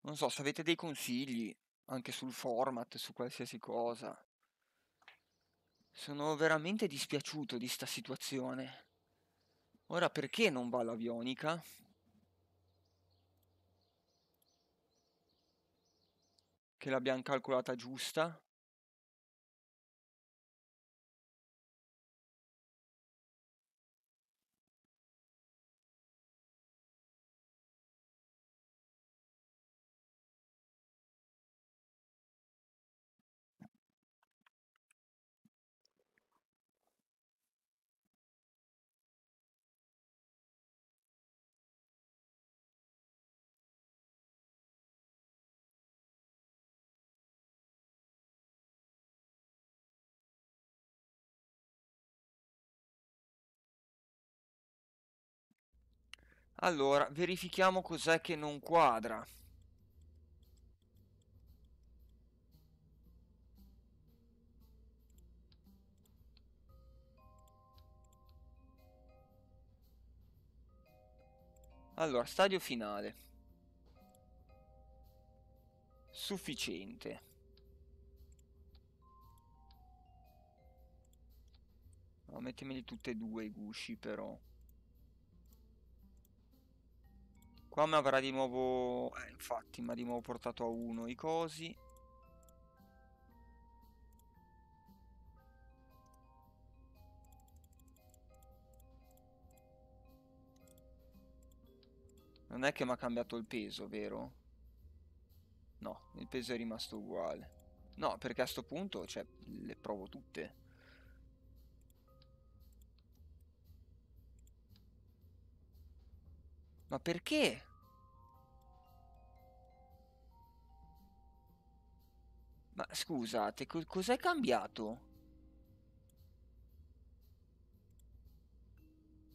Non so, se avete dei consigli, anche sul format, su qualsiasi cosa. Sono veramente dispiaciuto di sta situazione. Ora perché non va l'avionica? Che l'abbiamo calcolata giusta? Allora, verifichiamo cos'è che non quadra. Allora, stadio finale. Sufficiente. No, mettemeli tutte e due i gusci però. Qua mi avrà di nuovo... Eh, infatti, mi ha di nuovo portato a 1 i cosi. Non è che mi ha cambiato il peso, vero? No, il peso è rimasto uguale. No, perché a sto punto, cioè, le provo tutte. Ma perché? Ma scusate, co- cos'è cambiato?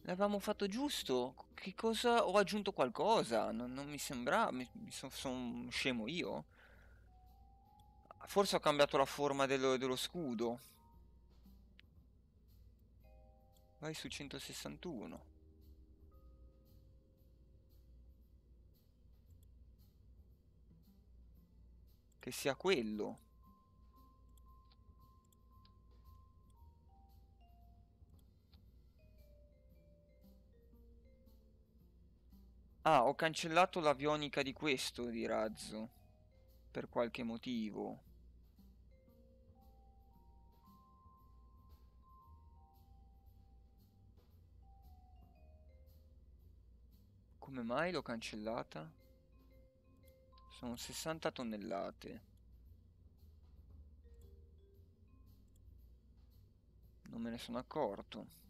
L'avevamo fatto giusto? Che cosa? Ho aggiunto qualcosa? Non, non mi sembra... Mi, mi sono son scemo io? Forse ho cambiato la forma dello, dello scudo. Vai su 161. Che sia quello. Ah, ho cancellato l'avionica di questo di razzo. Per qualche motivo. Come mai l'ho cancellata? Sono 60 tonnellate. Non me ne sono accorto.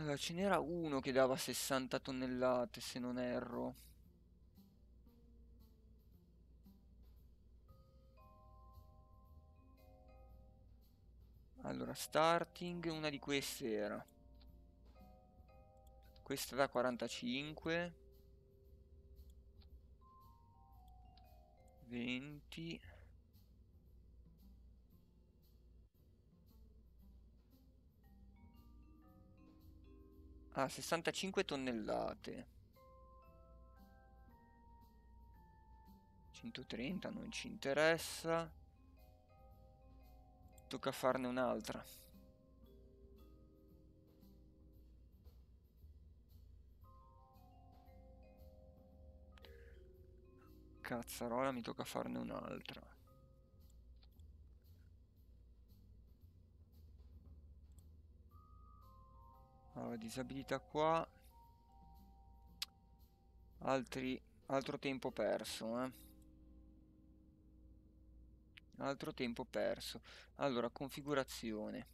Allora, ce n'era uno che dava 60 tonnellate, se non erro. Allora, starting, una di queste era. Questa da 45. 20. Ah, 65 tonnellate. 130 non ci interessa. Tocca farne un'altra. Cazzarola, mi tocca farne un'altra. Allora, disabilità qua. Altri, altro tempo perso, eh. Altro tempo perso. Allora, configurazione.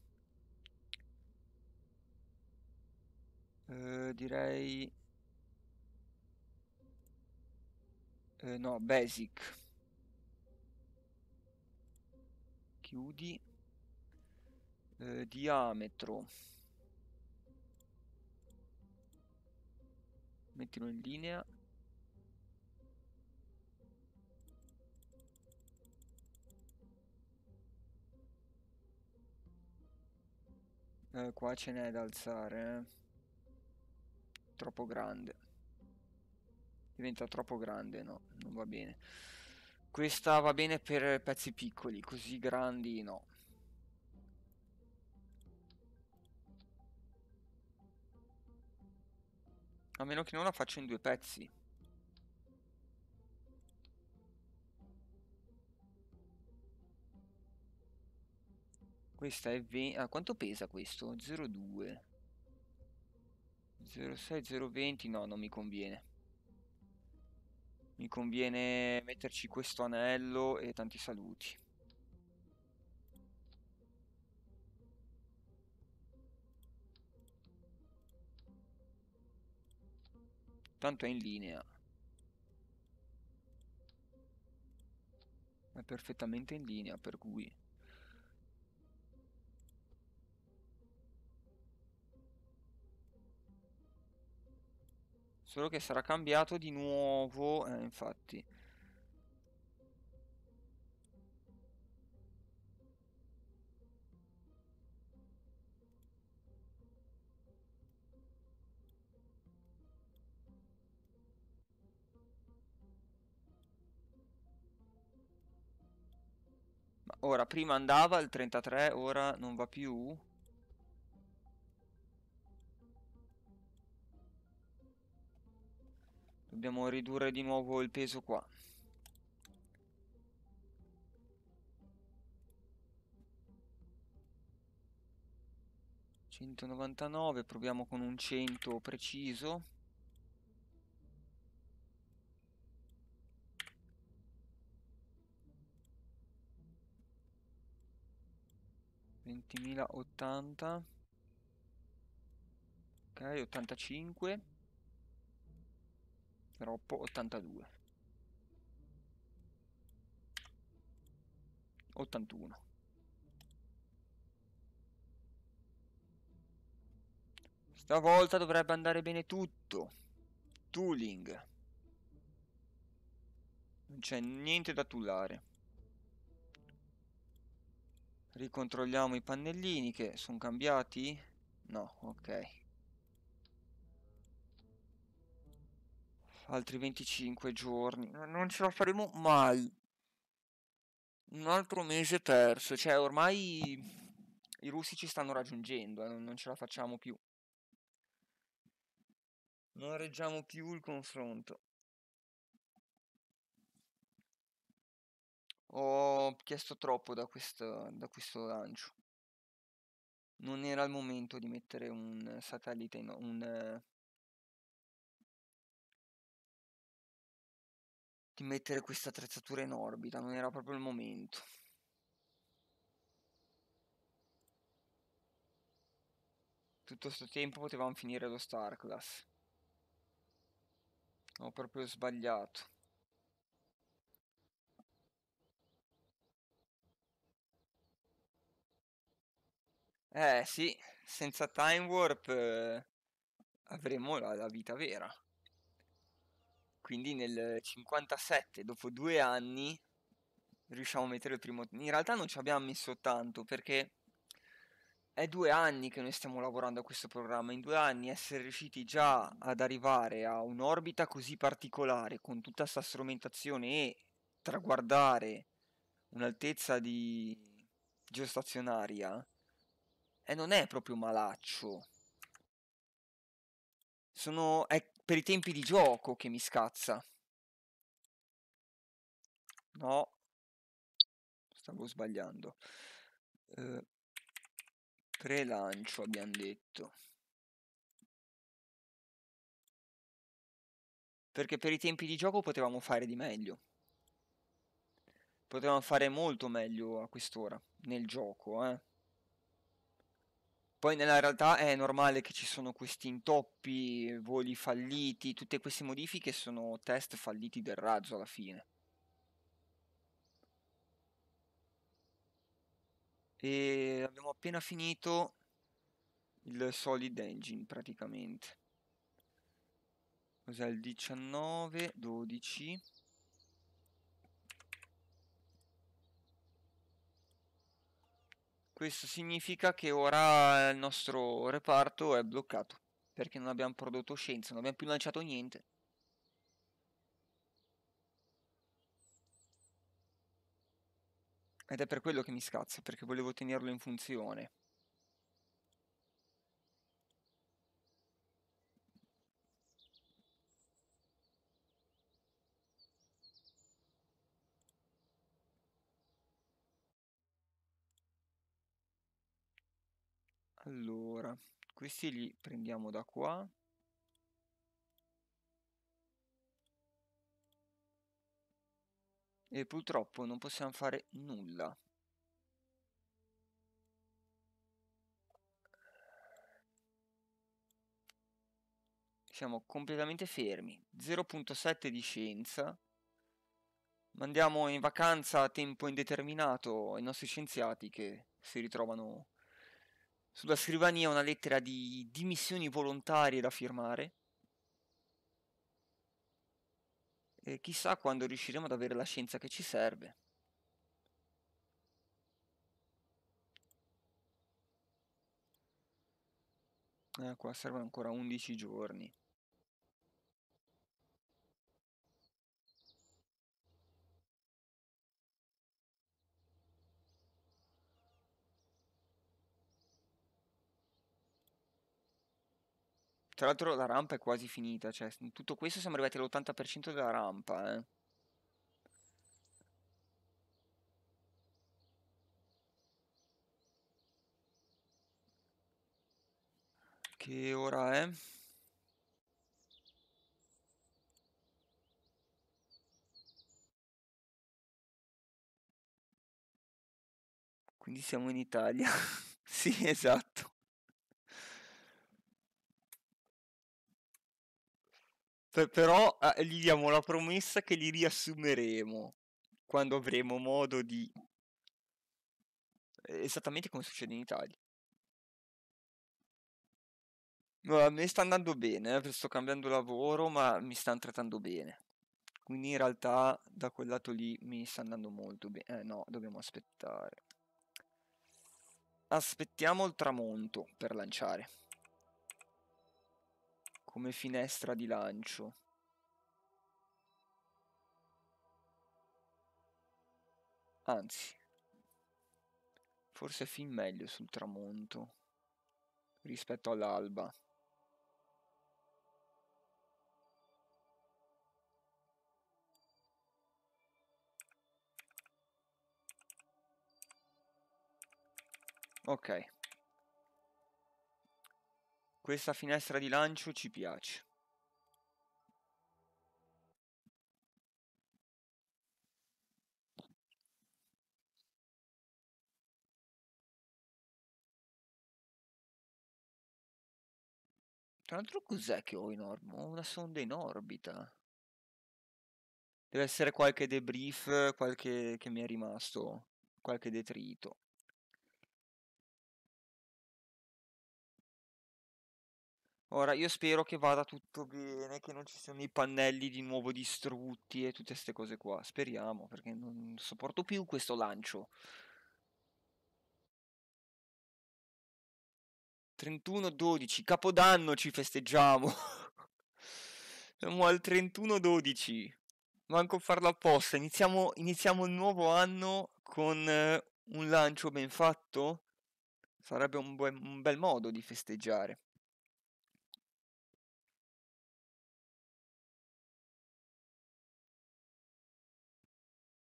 Eh, direi... Eh, no, basic. Chiudi. Eh, diametro. mettilo in linea eh, qua ce n'è da alzare eh. troppo grande diventa troppo grande no non va bene questa va bene per pezzi piccoli così grandi no A meno che non la faccia in due pezzi. Questa è 20... Ah, quanto pesa questo? 0,2. 0,6, 0,20. No, non mi conviene. Mi conviene metterci questo anello e tanti saluti. Tanto è in linea. È perfettamente in linea, per cui... Solo che sarà cambiato di nuovo, eh, infatti. Ora, prima andava il 33, ora non va più. Dobbiamo ridurre di nuovo il peso qua. ...199, proviamo con un 100 preciso. 20.080 ok 85 troppo 82 81 stavolta dovrebbe andare bene tutto tooling non c'è niente da tullare Ricontrolliamo i pannellini che sono cambiati? No, ok. Altri 25 giorni. Non ce la faremo mai. Un altro mese terzo Cioè, ormai i russi ci stanno raggiungendo. Eh, non ce la facciamo più. Non reggiamo più il confronto. Ho chiesto troppo da questo, da questo lancio. Non era il momento di mettere un satellite in, un, di mettere questa attrezzatura in orbita, non era proprio il momento. Tutto questo tempo potevamo finire lo Starclass. Ho proprio sbagliato. Eh sì, senza Time Warp eh, avremo la, la, vita vera. Quindi nel 57, dopo due anni, riusciamo a mettere il primo... In realtà non ci abbiamo messo tanto perché è due anni che noi stiamo lavorando a questo programma. In due anni essere riusciti già ad arrivare a un'orbita così particolare, con tutta questa strumentazione e traguardare un'altezza di geostazionaria e non è proprio malaccio. Sono, è per i tempi di gioco che mi scazza. No, stavo sbagliando. Eh, prelancio abbiamo detto. Perché per i tempi di gioco potevamo fare di meglio. Potevamo fare molto meglio a quest'ora nel gioco, eh. Poi nella realtà è normale che ci sono questi intoppi, voli falliti, tutte queste modifiche sono test falliti del razzo alla fine. E abbiamo appena finito il solid engine praticamente. Cos'è il 19, 12... Questo significa che ora il nostro reparto è bloccato, perché non abbiamo prodotto scienza, non abbiamo più lanciato niente. Ed è per quello che mi scazzo, perché volevo tenerlo in funzione. Allora, questi li prendiamo da qua. E purtroppo non possiamo fare nulla. Siamo completamente fermi. 0.7 di scienza. Mandiamo in vacanza a tempo indeterminato i nostri scienziati che si ritrovano sulla scrivania una lettera di dimissioni volontarie da firmare. E chissà quando riusciremo ad avere la scienza che ci serve. Eh, qua servono ancora 11 giorni. Tra l'altro la rampa è quasi finita, cioè in tutto questo siamo arrivati all'80% della rampa, eh. Che ora è? Quindi siamo in Italia. sì, esatto. P- però eh, gli diamo la promessa che li riassumeremo quando avremo modo di... Esattamente come succede in Italia. No, mi sta andando bene, eh, sto cambiando lavoro, ma mi stanno trattando bene. Quindi in realtà da quel lato lì mi sta andando molto bene. Eh, no, dobbiamo aspettare. Aspettiamo il tramonto per lanciare come finestra di lancio. Anzi, forse fin meglio sul tramonto rispetto all'alba. Ok. Questa finestra di lancio ci piace. Tra l'altro cos'è che ho in orbita? Ho una sonda in orbita. Deve essere qualche debrief, qualche che mi è rimasto, qualche detrito. Ora, io spero che vada tutto bene, che non ci siano i pannelli di nuovo distrutti e tutte queste cose qua. Speriamo, perché non sopporto più questo lancio. 31-12, Capodanno ci festeggiamo. Siamo al 31-12. Manco farlo apposta. Iniziamo, iniziamo il nuovo anno con eh, un lancio ben fatto. Sarebbe un, bu- un bel modo di festeggiare.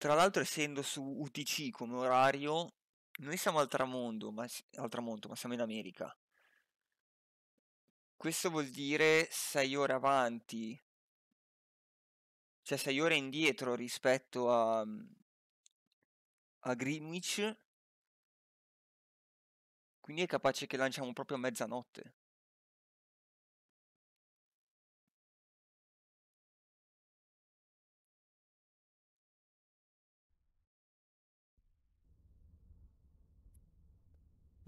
Tra l'altro, essendo su UTC come orario, noi siamo al tramonto, ma, al tramonto, ma siamo in America. Questo vuol dire 6 ore avanti, cioè 6 ore indietro rispetto a, mm, a Greenwich. Quindi è capace che lanciamo proprio a mezzanotte.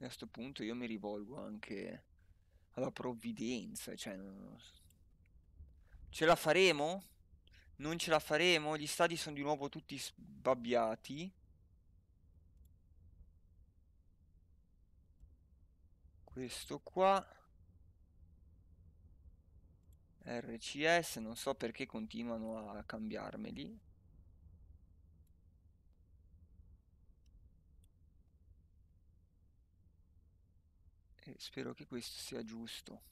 a questo punto io mi rivolgo anche alla provvidenza, cioè non... ce la faremo? Non ce la faremo? Gli stadi sono di nuovo tutti sbabbiati. Questo qua. RCS, non so perché continuano a cambiarmeli. e spero che questo sia giusto.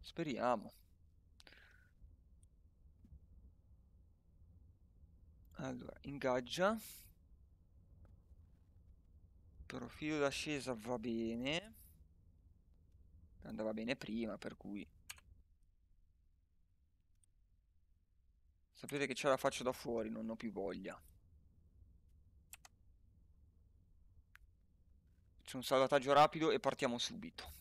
Speriamo. Allora, ingaggia. Profilo d'ascesa va bene. Andava bene prima, per cui Sapete che ce la faccio da fuori, non ho più voglia. Faccio un salvataggio rapido e partiamo subito.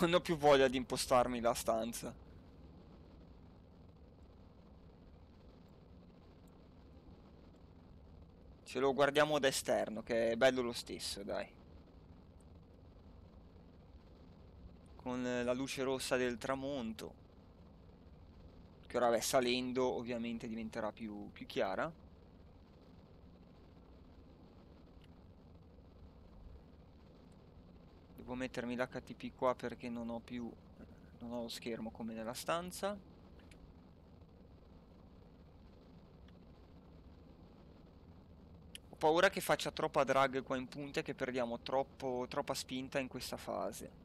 Non ho più voglia di impostarmi la stanza. Ce lo guardiamo da esterno, che è bello lo stesso, dai. Con la luce rossa del tramonto che ora vabbè, salendo ovviamente diventerà più, più chiara. Devo mettermi l'HTP qua perché non ho più non ho lo schermo come nella stanza. Ho paura che faccia troppa drag qua in punta e che perdiamo troppo, troppa spinta in questa fase.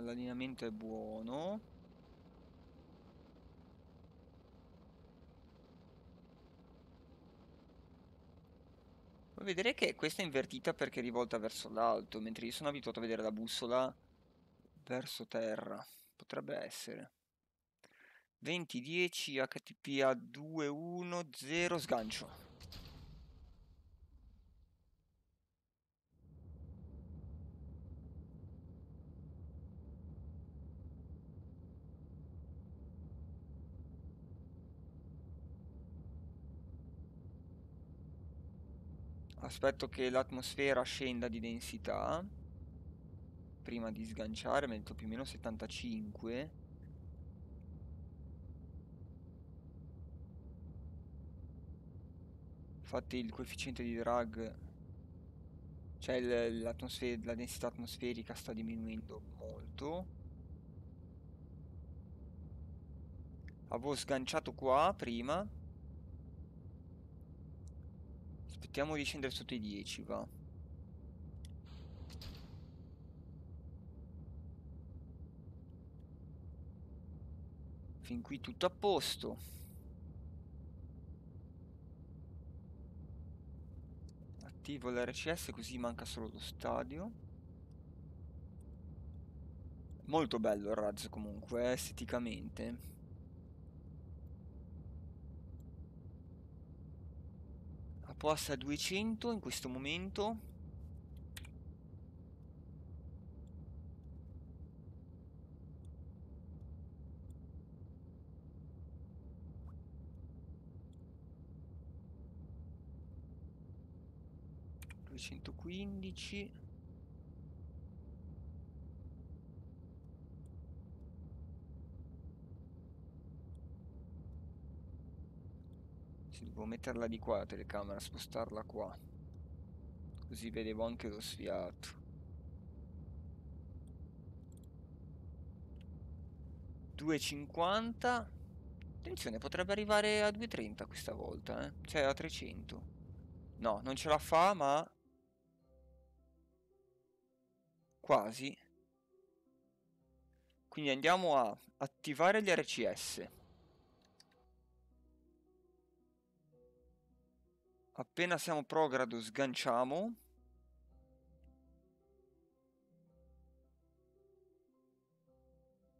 l'allineamento è buono Puoi vedere che questa è invertita perché è rivolta verso l'alto Mentre io sono abituato a vedere la bussola verso terra Potrebbe essere 20 2010 HTPA 0 sgancio aspetto che l'atmosfera scenda di densità prima di sganciare metto più o meno 75 infatti il coefficiente di drag cioè la densità atmosferica sta diminuendo molto avevo sganciato qua prima Cerchiamo di scendere sotto i 10, va. Fin qui tutto a posto. Attivo l'RCS così manca solo lo stadio. Molto bello il razzo comunque, eh, esteticamente. posta 200 in questo momento duecentoquindici Devo metterla di qua la telecamera, spostarla qua. Così vedevo anche lo sfiato. ...2,50... Attenzione, potrebbe arrivare a 2,30 questa volta, eh? Cioè a 300. No, non ce la fa, ma... Quasi. Quindi andiamo a attivare gli RCS. Appena siamo progrado sganciamo.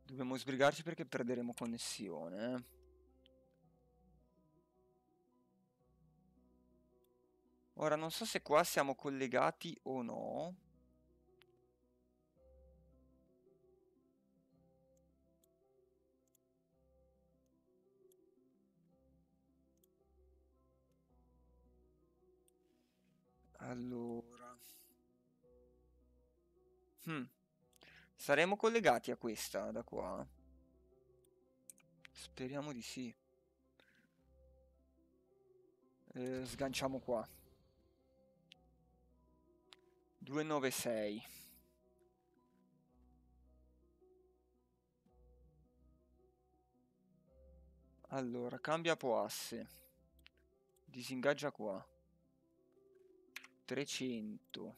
Dobbiamo sbrigarci perché perderemo connessione. Eh. Ora non so se qua siamo collegati o no. Allora. Hmm. Saremo collegati a questa da qua? Speriamo di sì. Eh, sganciamo qua. 296. Allora, cambia poasse. Disingaggia qua. 300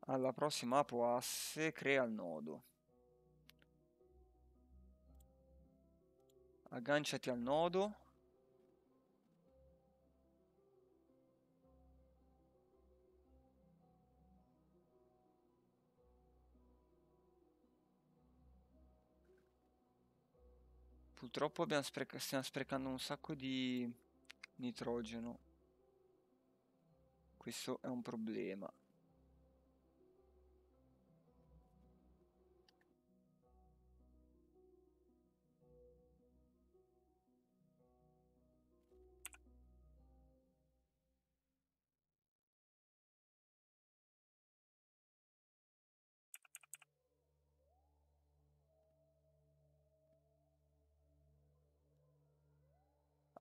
alla prossima apo asse crea il nodo agganciati al nodo Purtroppo spreca stiamo sprecando un sacco di nitrogeno. Questo è un problema.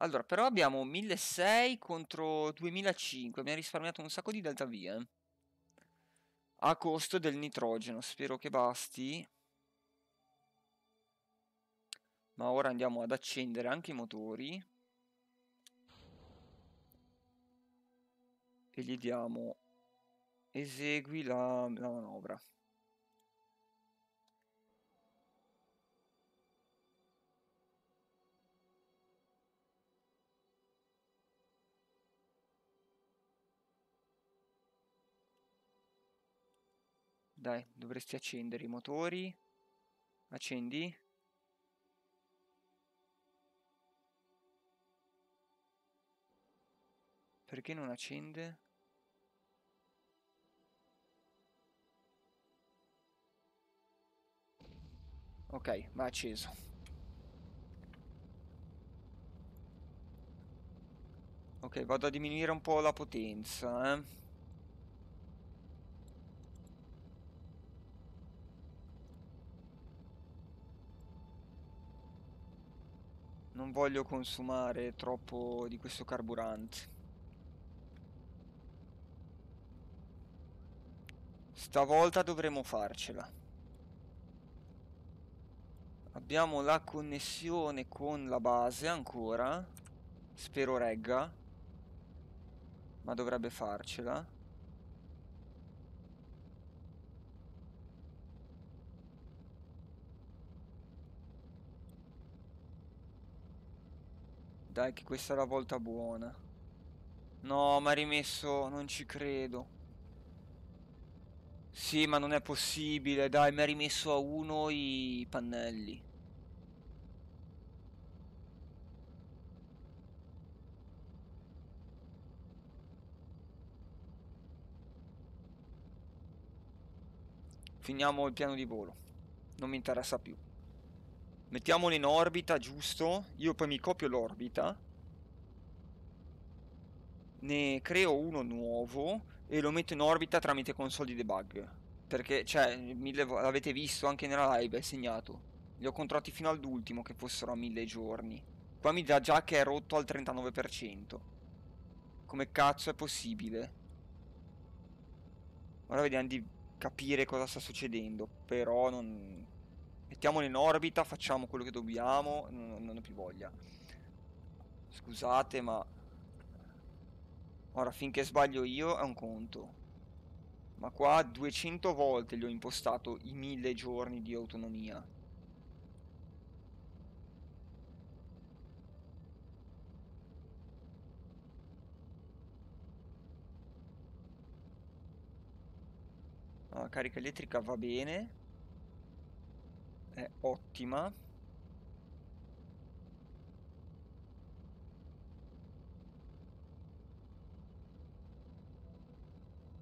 Allora, però abbiamo 1600 contro 2500. Abbiamo risparmiato un sacco di delta V, eh. A costo del nitrogeno. Spero che basti. Ma ora andiamo ad accendere anche i motori. E gli diamo... Esegui la, la manovra. Dai, dovresti accendere i motori. Accendi. Perché non accende? Ok, va acceso. Ok, vado a diminuire un po' la potenza, eh. non voglio consumare troppo di questo carburante. Stavolta dovremo farcela. Abbiamo la connessione con la base ancora. Spero regga. Ma dovrebbe farcela. Dai che questa è la volta buona. No, ma ha rimesso... Non ci credo. Sì, ma non è possibile. Dai, mi ha rimesso a uno i pannelli. Finiamo il piano di volo. Non mi interessa più. Mettiamolo in orbita, giusto. Io poi mi copio l'orbita. Ne creo uno nuovo e lo metto in orbita tramite console di debug. Perché, cioè, l'avete visto anche nella live, è segnato. Li ho controllati fino all'ultimo che fossero a 1000 giorni. Qua mi dà già che è rotto al 39%. Come cazzo è possibile? Ora vediamo di capire cosa sta succedendo. Però non mettiamolo in orbita, facciamo quello che dobbiamo, non, non ho più voglia. Scusate, ma... Ora, finché sbaglio io è un conto. Ma qua 200 volte gli ho impostato i 1000 giorni di autonomia. Ah, carica elettrica va bene è ottima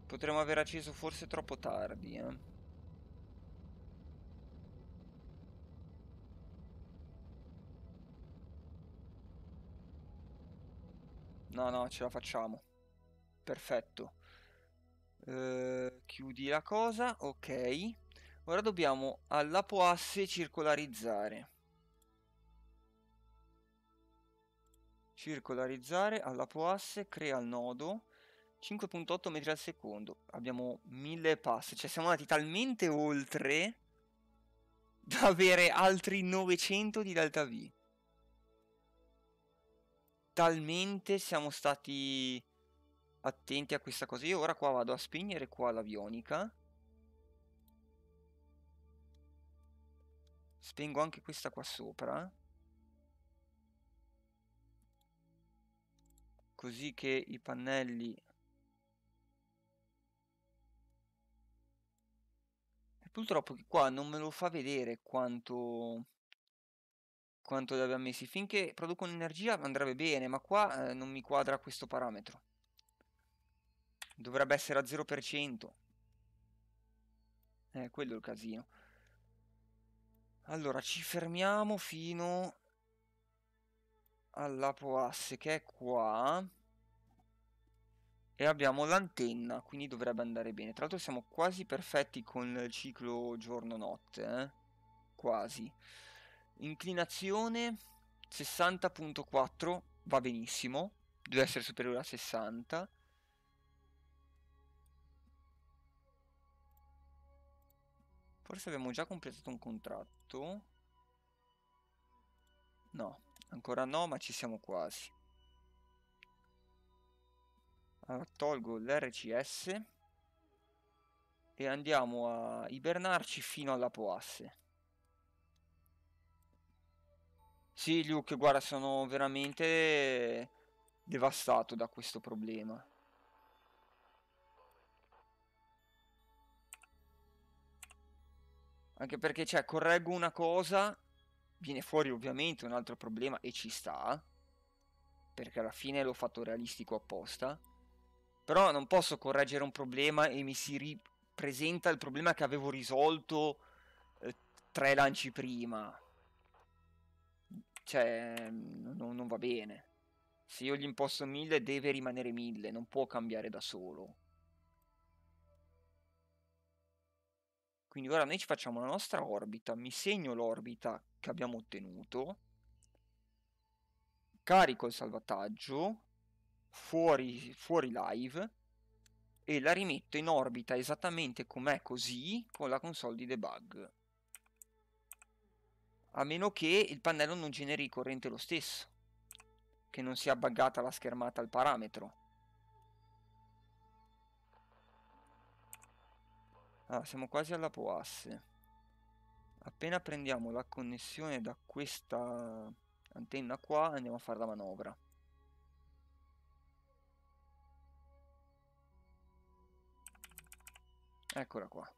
Potremmo aver acceso forse troppo tardi eh. No no ce la facciamo Perfetto eh, Chiudi la cosa Ok Ora dobbiamo all'apoasse circolarizzare. Circolarizzare all'apoasse crea il nodo 5.8 metri al secondo. Abbiamo 1000 pass, cioè siamo andati talmente oltre da avere altri 900 di delta V. Talmente siamo stati attenti a questa cosa. Io ora qua vado a spegnere qua l'avionica Spengo anche questa qua sopra. Eh. Così che i pannelli... E purtroppo che qua non me lo fa vedere quanto... Quanto li abbiamo messi. Finché producono energia andrebbe bene, ma qua eh, non mi quadra questo parametro. Dovrebbe essere a 0%. Eh, quello è il casino. Allora, ci fermiamo fino all'apoasse che è qua. E abbiamo l'antenna, quindi dovrebbe andare bene. Tra l'altro siamo quasi perfetti con il ciclo giorno-notte. Eh? Quasi. Inclinazione 60.4 va benissimo. Deve essere superiore a 60. Forse abbiamo già completato un contratto. No, ancora no, ma ci siamo quasi. Allora, tolgo l'RCS e andiamo a ibernarci fino alla Poasse. Sì, Luke, guarda, sono veramente devastato da questo problema. Anche perché, cioè, correggo una cosa, viene fuori ovviamente un altro problema e ci sta, perché alla fine l'ho fatto realistico apposta. Però non posso correggere un problema e mi si ripresenta il problema che avevo risolto eh, tre lanci prima. Cioè, no, non va bene. Se io gli imposto 1000 deve rimanere 1000, non può cambiare da solo. Quindi ora noi ci facciamo la nostra orbita, mi segno l'orbita che abbiamo ottenuto, carico il salvataggio, fuori, fuori live, e la rimetto in orbita esattamente com'è così con la console di debug. A meno che il pannello non generi corrente lo stesso, che non sia buggata la schermata al parametro. Allora, ah, siamo quasi alla Poasse. Appena prendiamo la connessione da questa antenna qua, andiamo a fare la manovra. Eccola qua.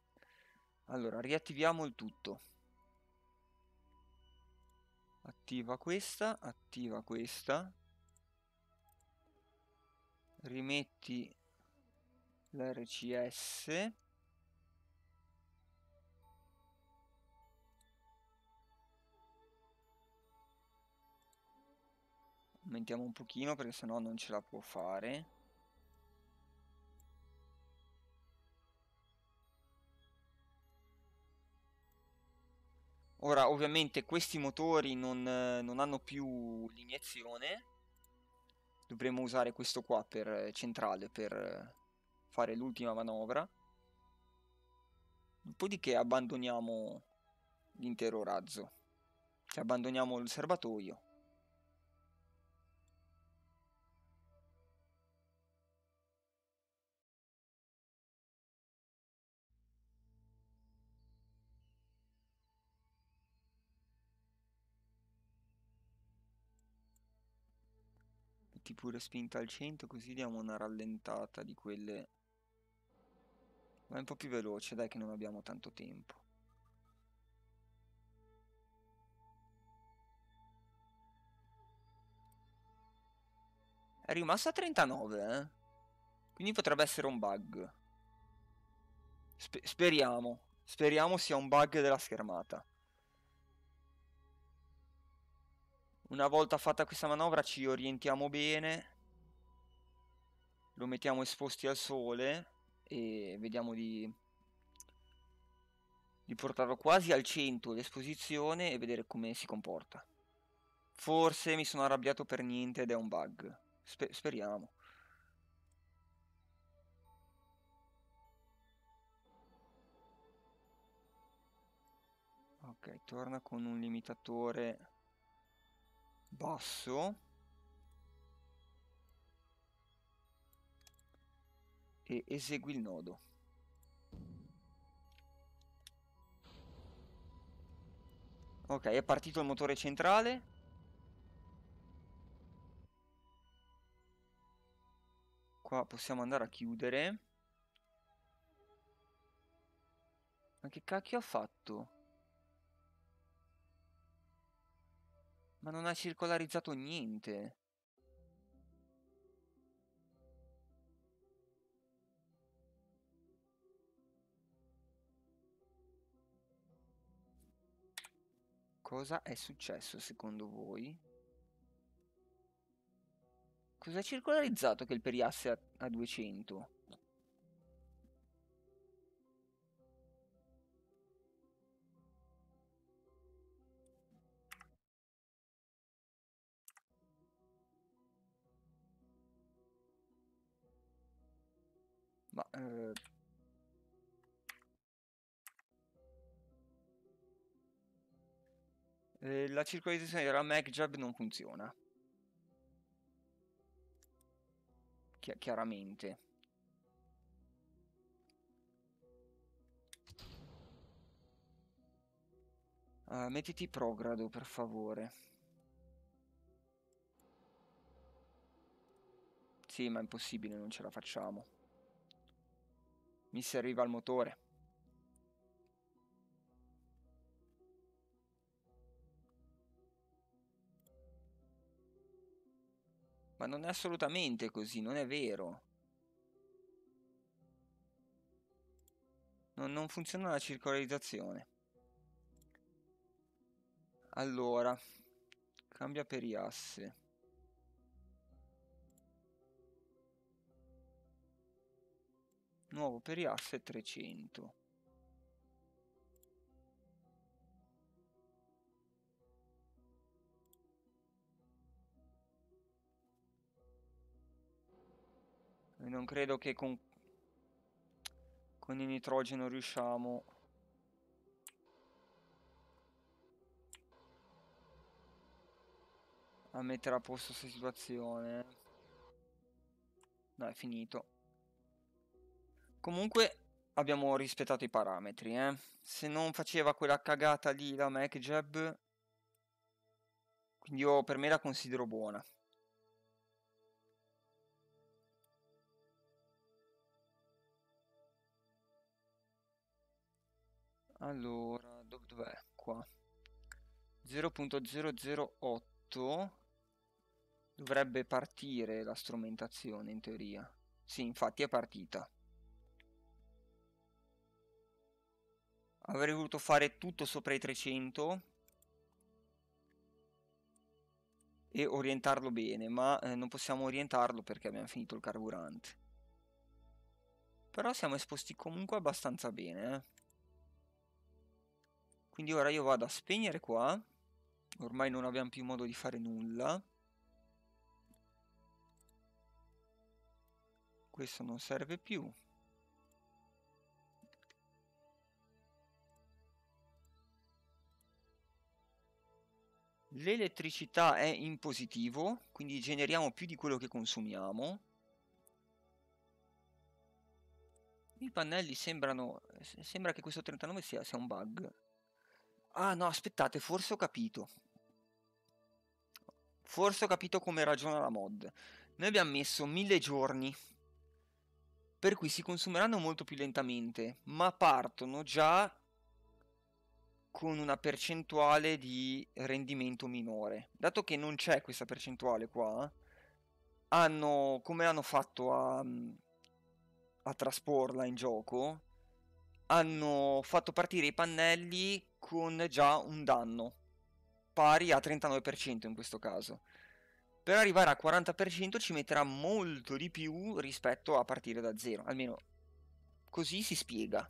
Allora, riattiviamo il tutto. Attiva questa, attiva questa. Rimetti l'RCS Aumentiamo un pochino perché sennò non ce la può fare. Ora ovviamente questi motori non, non hanno più l'iniezione. Dovremmo usare questo qua per eh, centrale per eh, fare l'ultima manovra. Dopodiché abbandoniamo l'intero razzo. Cioè abbandoniamo il serbatoio. oppure spinta al 100 così diamo una rallentata di quelle ma è un po' più veloce dai che non abbiamo tanto tempo è rimasto a 39 eh? quindi potrebbe essere un bug Spe speriamo speriamo sia un bug della schermata Una volta fatta questa manovra ci orientiamo bene, lo mettiamo esposti al sole e vediamo di, di portarlo quasi al centro L'esposizione e vedere come si comporta. Forse mi sono arrabbiato per niente ed è un bug. Sper speriamo. Ok, torna con un limitatore basso e esegui il nodo ok è partito il motore centrale qua possiamo andare a chiudere ma che cacchio ha fatto? Ma non ha circolarizzato niente. Cosa è successo secondo voi? Cosa ha circolarizzato che il periasse a 200? Ma... Eh... Eh, la circolazione della MacJab non funziona. Chi chiaramente. Uh, mettiti progrado, per favore. Sì, ma è impossibile, non ce la facciamo mi serviva il motore. Ma non è assolutamente così, non è vero. Non, non funziona la circolarizzazione. Allora, cambia per i periasse. nuovo periasse 300. E non credo che con, con il nitrogeno riusciamo a mettere a posto questa situazione. No, è finito. Comunque abbiamo rispettato i parametri, eh. Se non faceva quella cagata lì la MacJab, quindi io per me la considero buona. Allora, dov dov'è? Qua. 0.008 dovrebbe partire la strumentazione in teoria. Sì, infatti è partita. Avrei voluto fare tutto sopra i 300 e orientarlo bene, ma eh, non possiamo orientarlo perché abbiamo finito il carburante. Però siamo esposti comunque abbastanza bene. Eh. Quindi ora io vado a spegnere qua. Ormai non abbiamo più modo di fare nulla. Questo non serve più. L'elettricità è in positivo, quindi generiamo più di quello che consumiamo. I pannelli sembrano... sembra che questo 39 sia, sia un bug. Ah no, aspettate, forse ho capito. Forse ho capito come ragiona la mod. Noi abbiamo messo 1000 giorni per cui si consumeranno molto più lentamente, ma partono già con una percentuale di rendimento minore. Dato che non c'è questa percentuale qua, hanno, come hanno fatto a, a trasporla in gioco, hanno fatto partire i pannelli con già un danno, pari a 39% in questo caso. Per arrivare a 40% ci metterà molto di più rispetto a partire da zero, almeno così si spiega.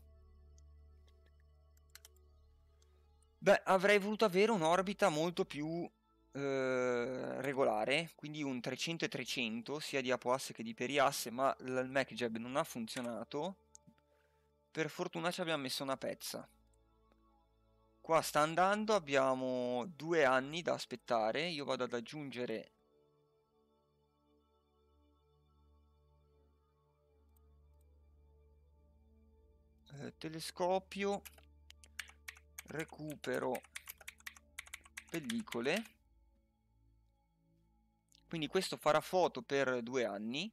Beh, avrei voluto avere un'orbita molto più eh, regolare, quindi un 300 e 300 sia di apoasse che di periasse, ma il MacJab non ha funzionato. Per fortuna ci abbiamo messo una pezza. Qua sta andando, abbiamo due anni da aspettare, io vado ad aggiungere eh, telescopio recupero pellicole quindi questo farà foto per due anni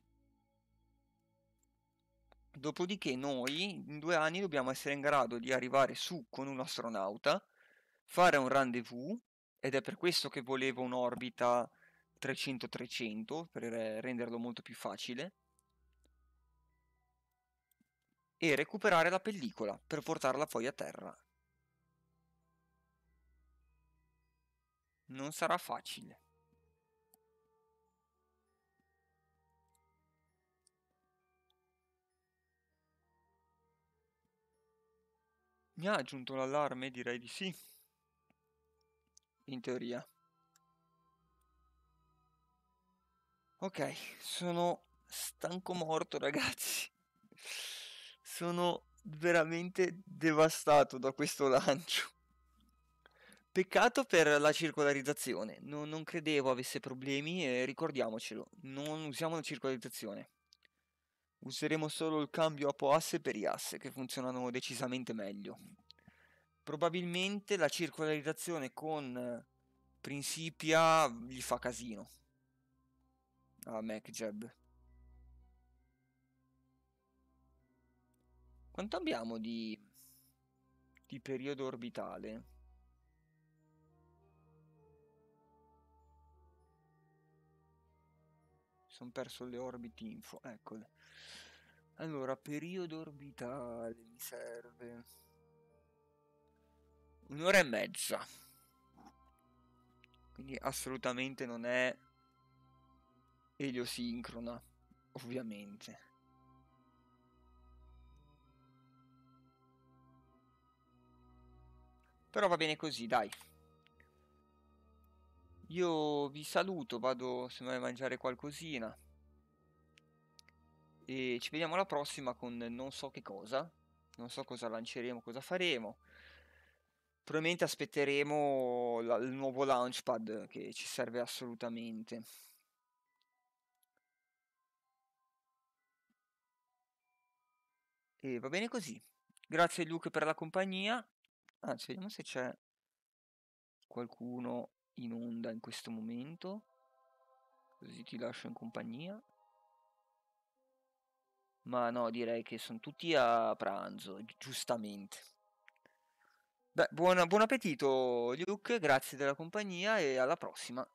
dopodiché noi in due anni dobbiamo essere in grado di arrivare su con un astronauta fare un rendezvous ed è per questo che volevo un'orbita 300-300 per eh, renderlo molto più facile e recuperare la pellicola per portarla poi a terra Non sarà facile. Mi ha aggiunto l'allarme? Direi di sì. In teoria. Ok, sono stanco morto ragazzi. Sono veramente devastato da questo lancio. Peccato per la circolarizzazione, non, non credevo avesse problemi e ricordiamocelo, non usiamo la circolarizzazione. Useremo solo il cambio a apoasse per i asse, che funzionano decisamente meglio. Probabilmente la circolarizzazione con Principia gli fa casino. A ah, MacJab. Quanto abbiamo di... di periodo orbitale? sono perso le orbite info, eccole. Allora, periodo orbitale mi serve. Un'ora e mezza. Quindi assolutamente non è eliosincrona, ovviamente. Però va bene così, dai. Io vi saluto, vado se mai a mangiare qualcosina. E ci vediamo alla prossima con non so che cosa. Non so cosa lanceremo, cosa faremo. Probabilmente aspetteremo la, il nuovo launchpad che ci serve assolutamente. E va bene così. Grazie Luke per la compagnia. Anzi, vediamo se c'è qualcuno in onda in questo momento, così ti lascio in compagnia. Ma no, direi che sono tutti a pranzo, giustamente. Beh, buon, buon appetito Luke, grazie della compagnia e alla prossima.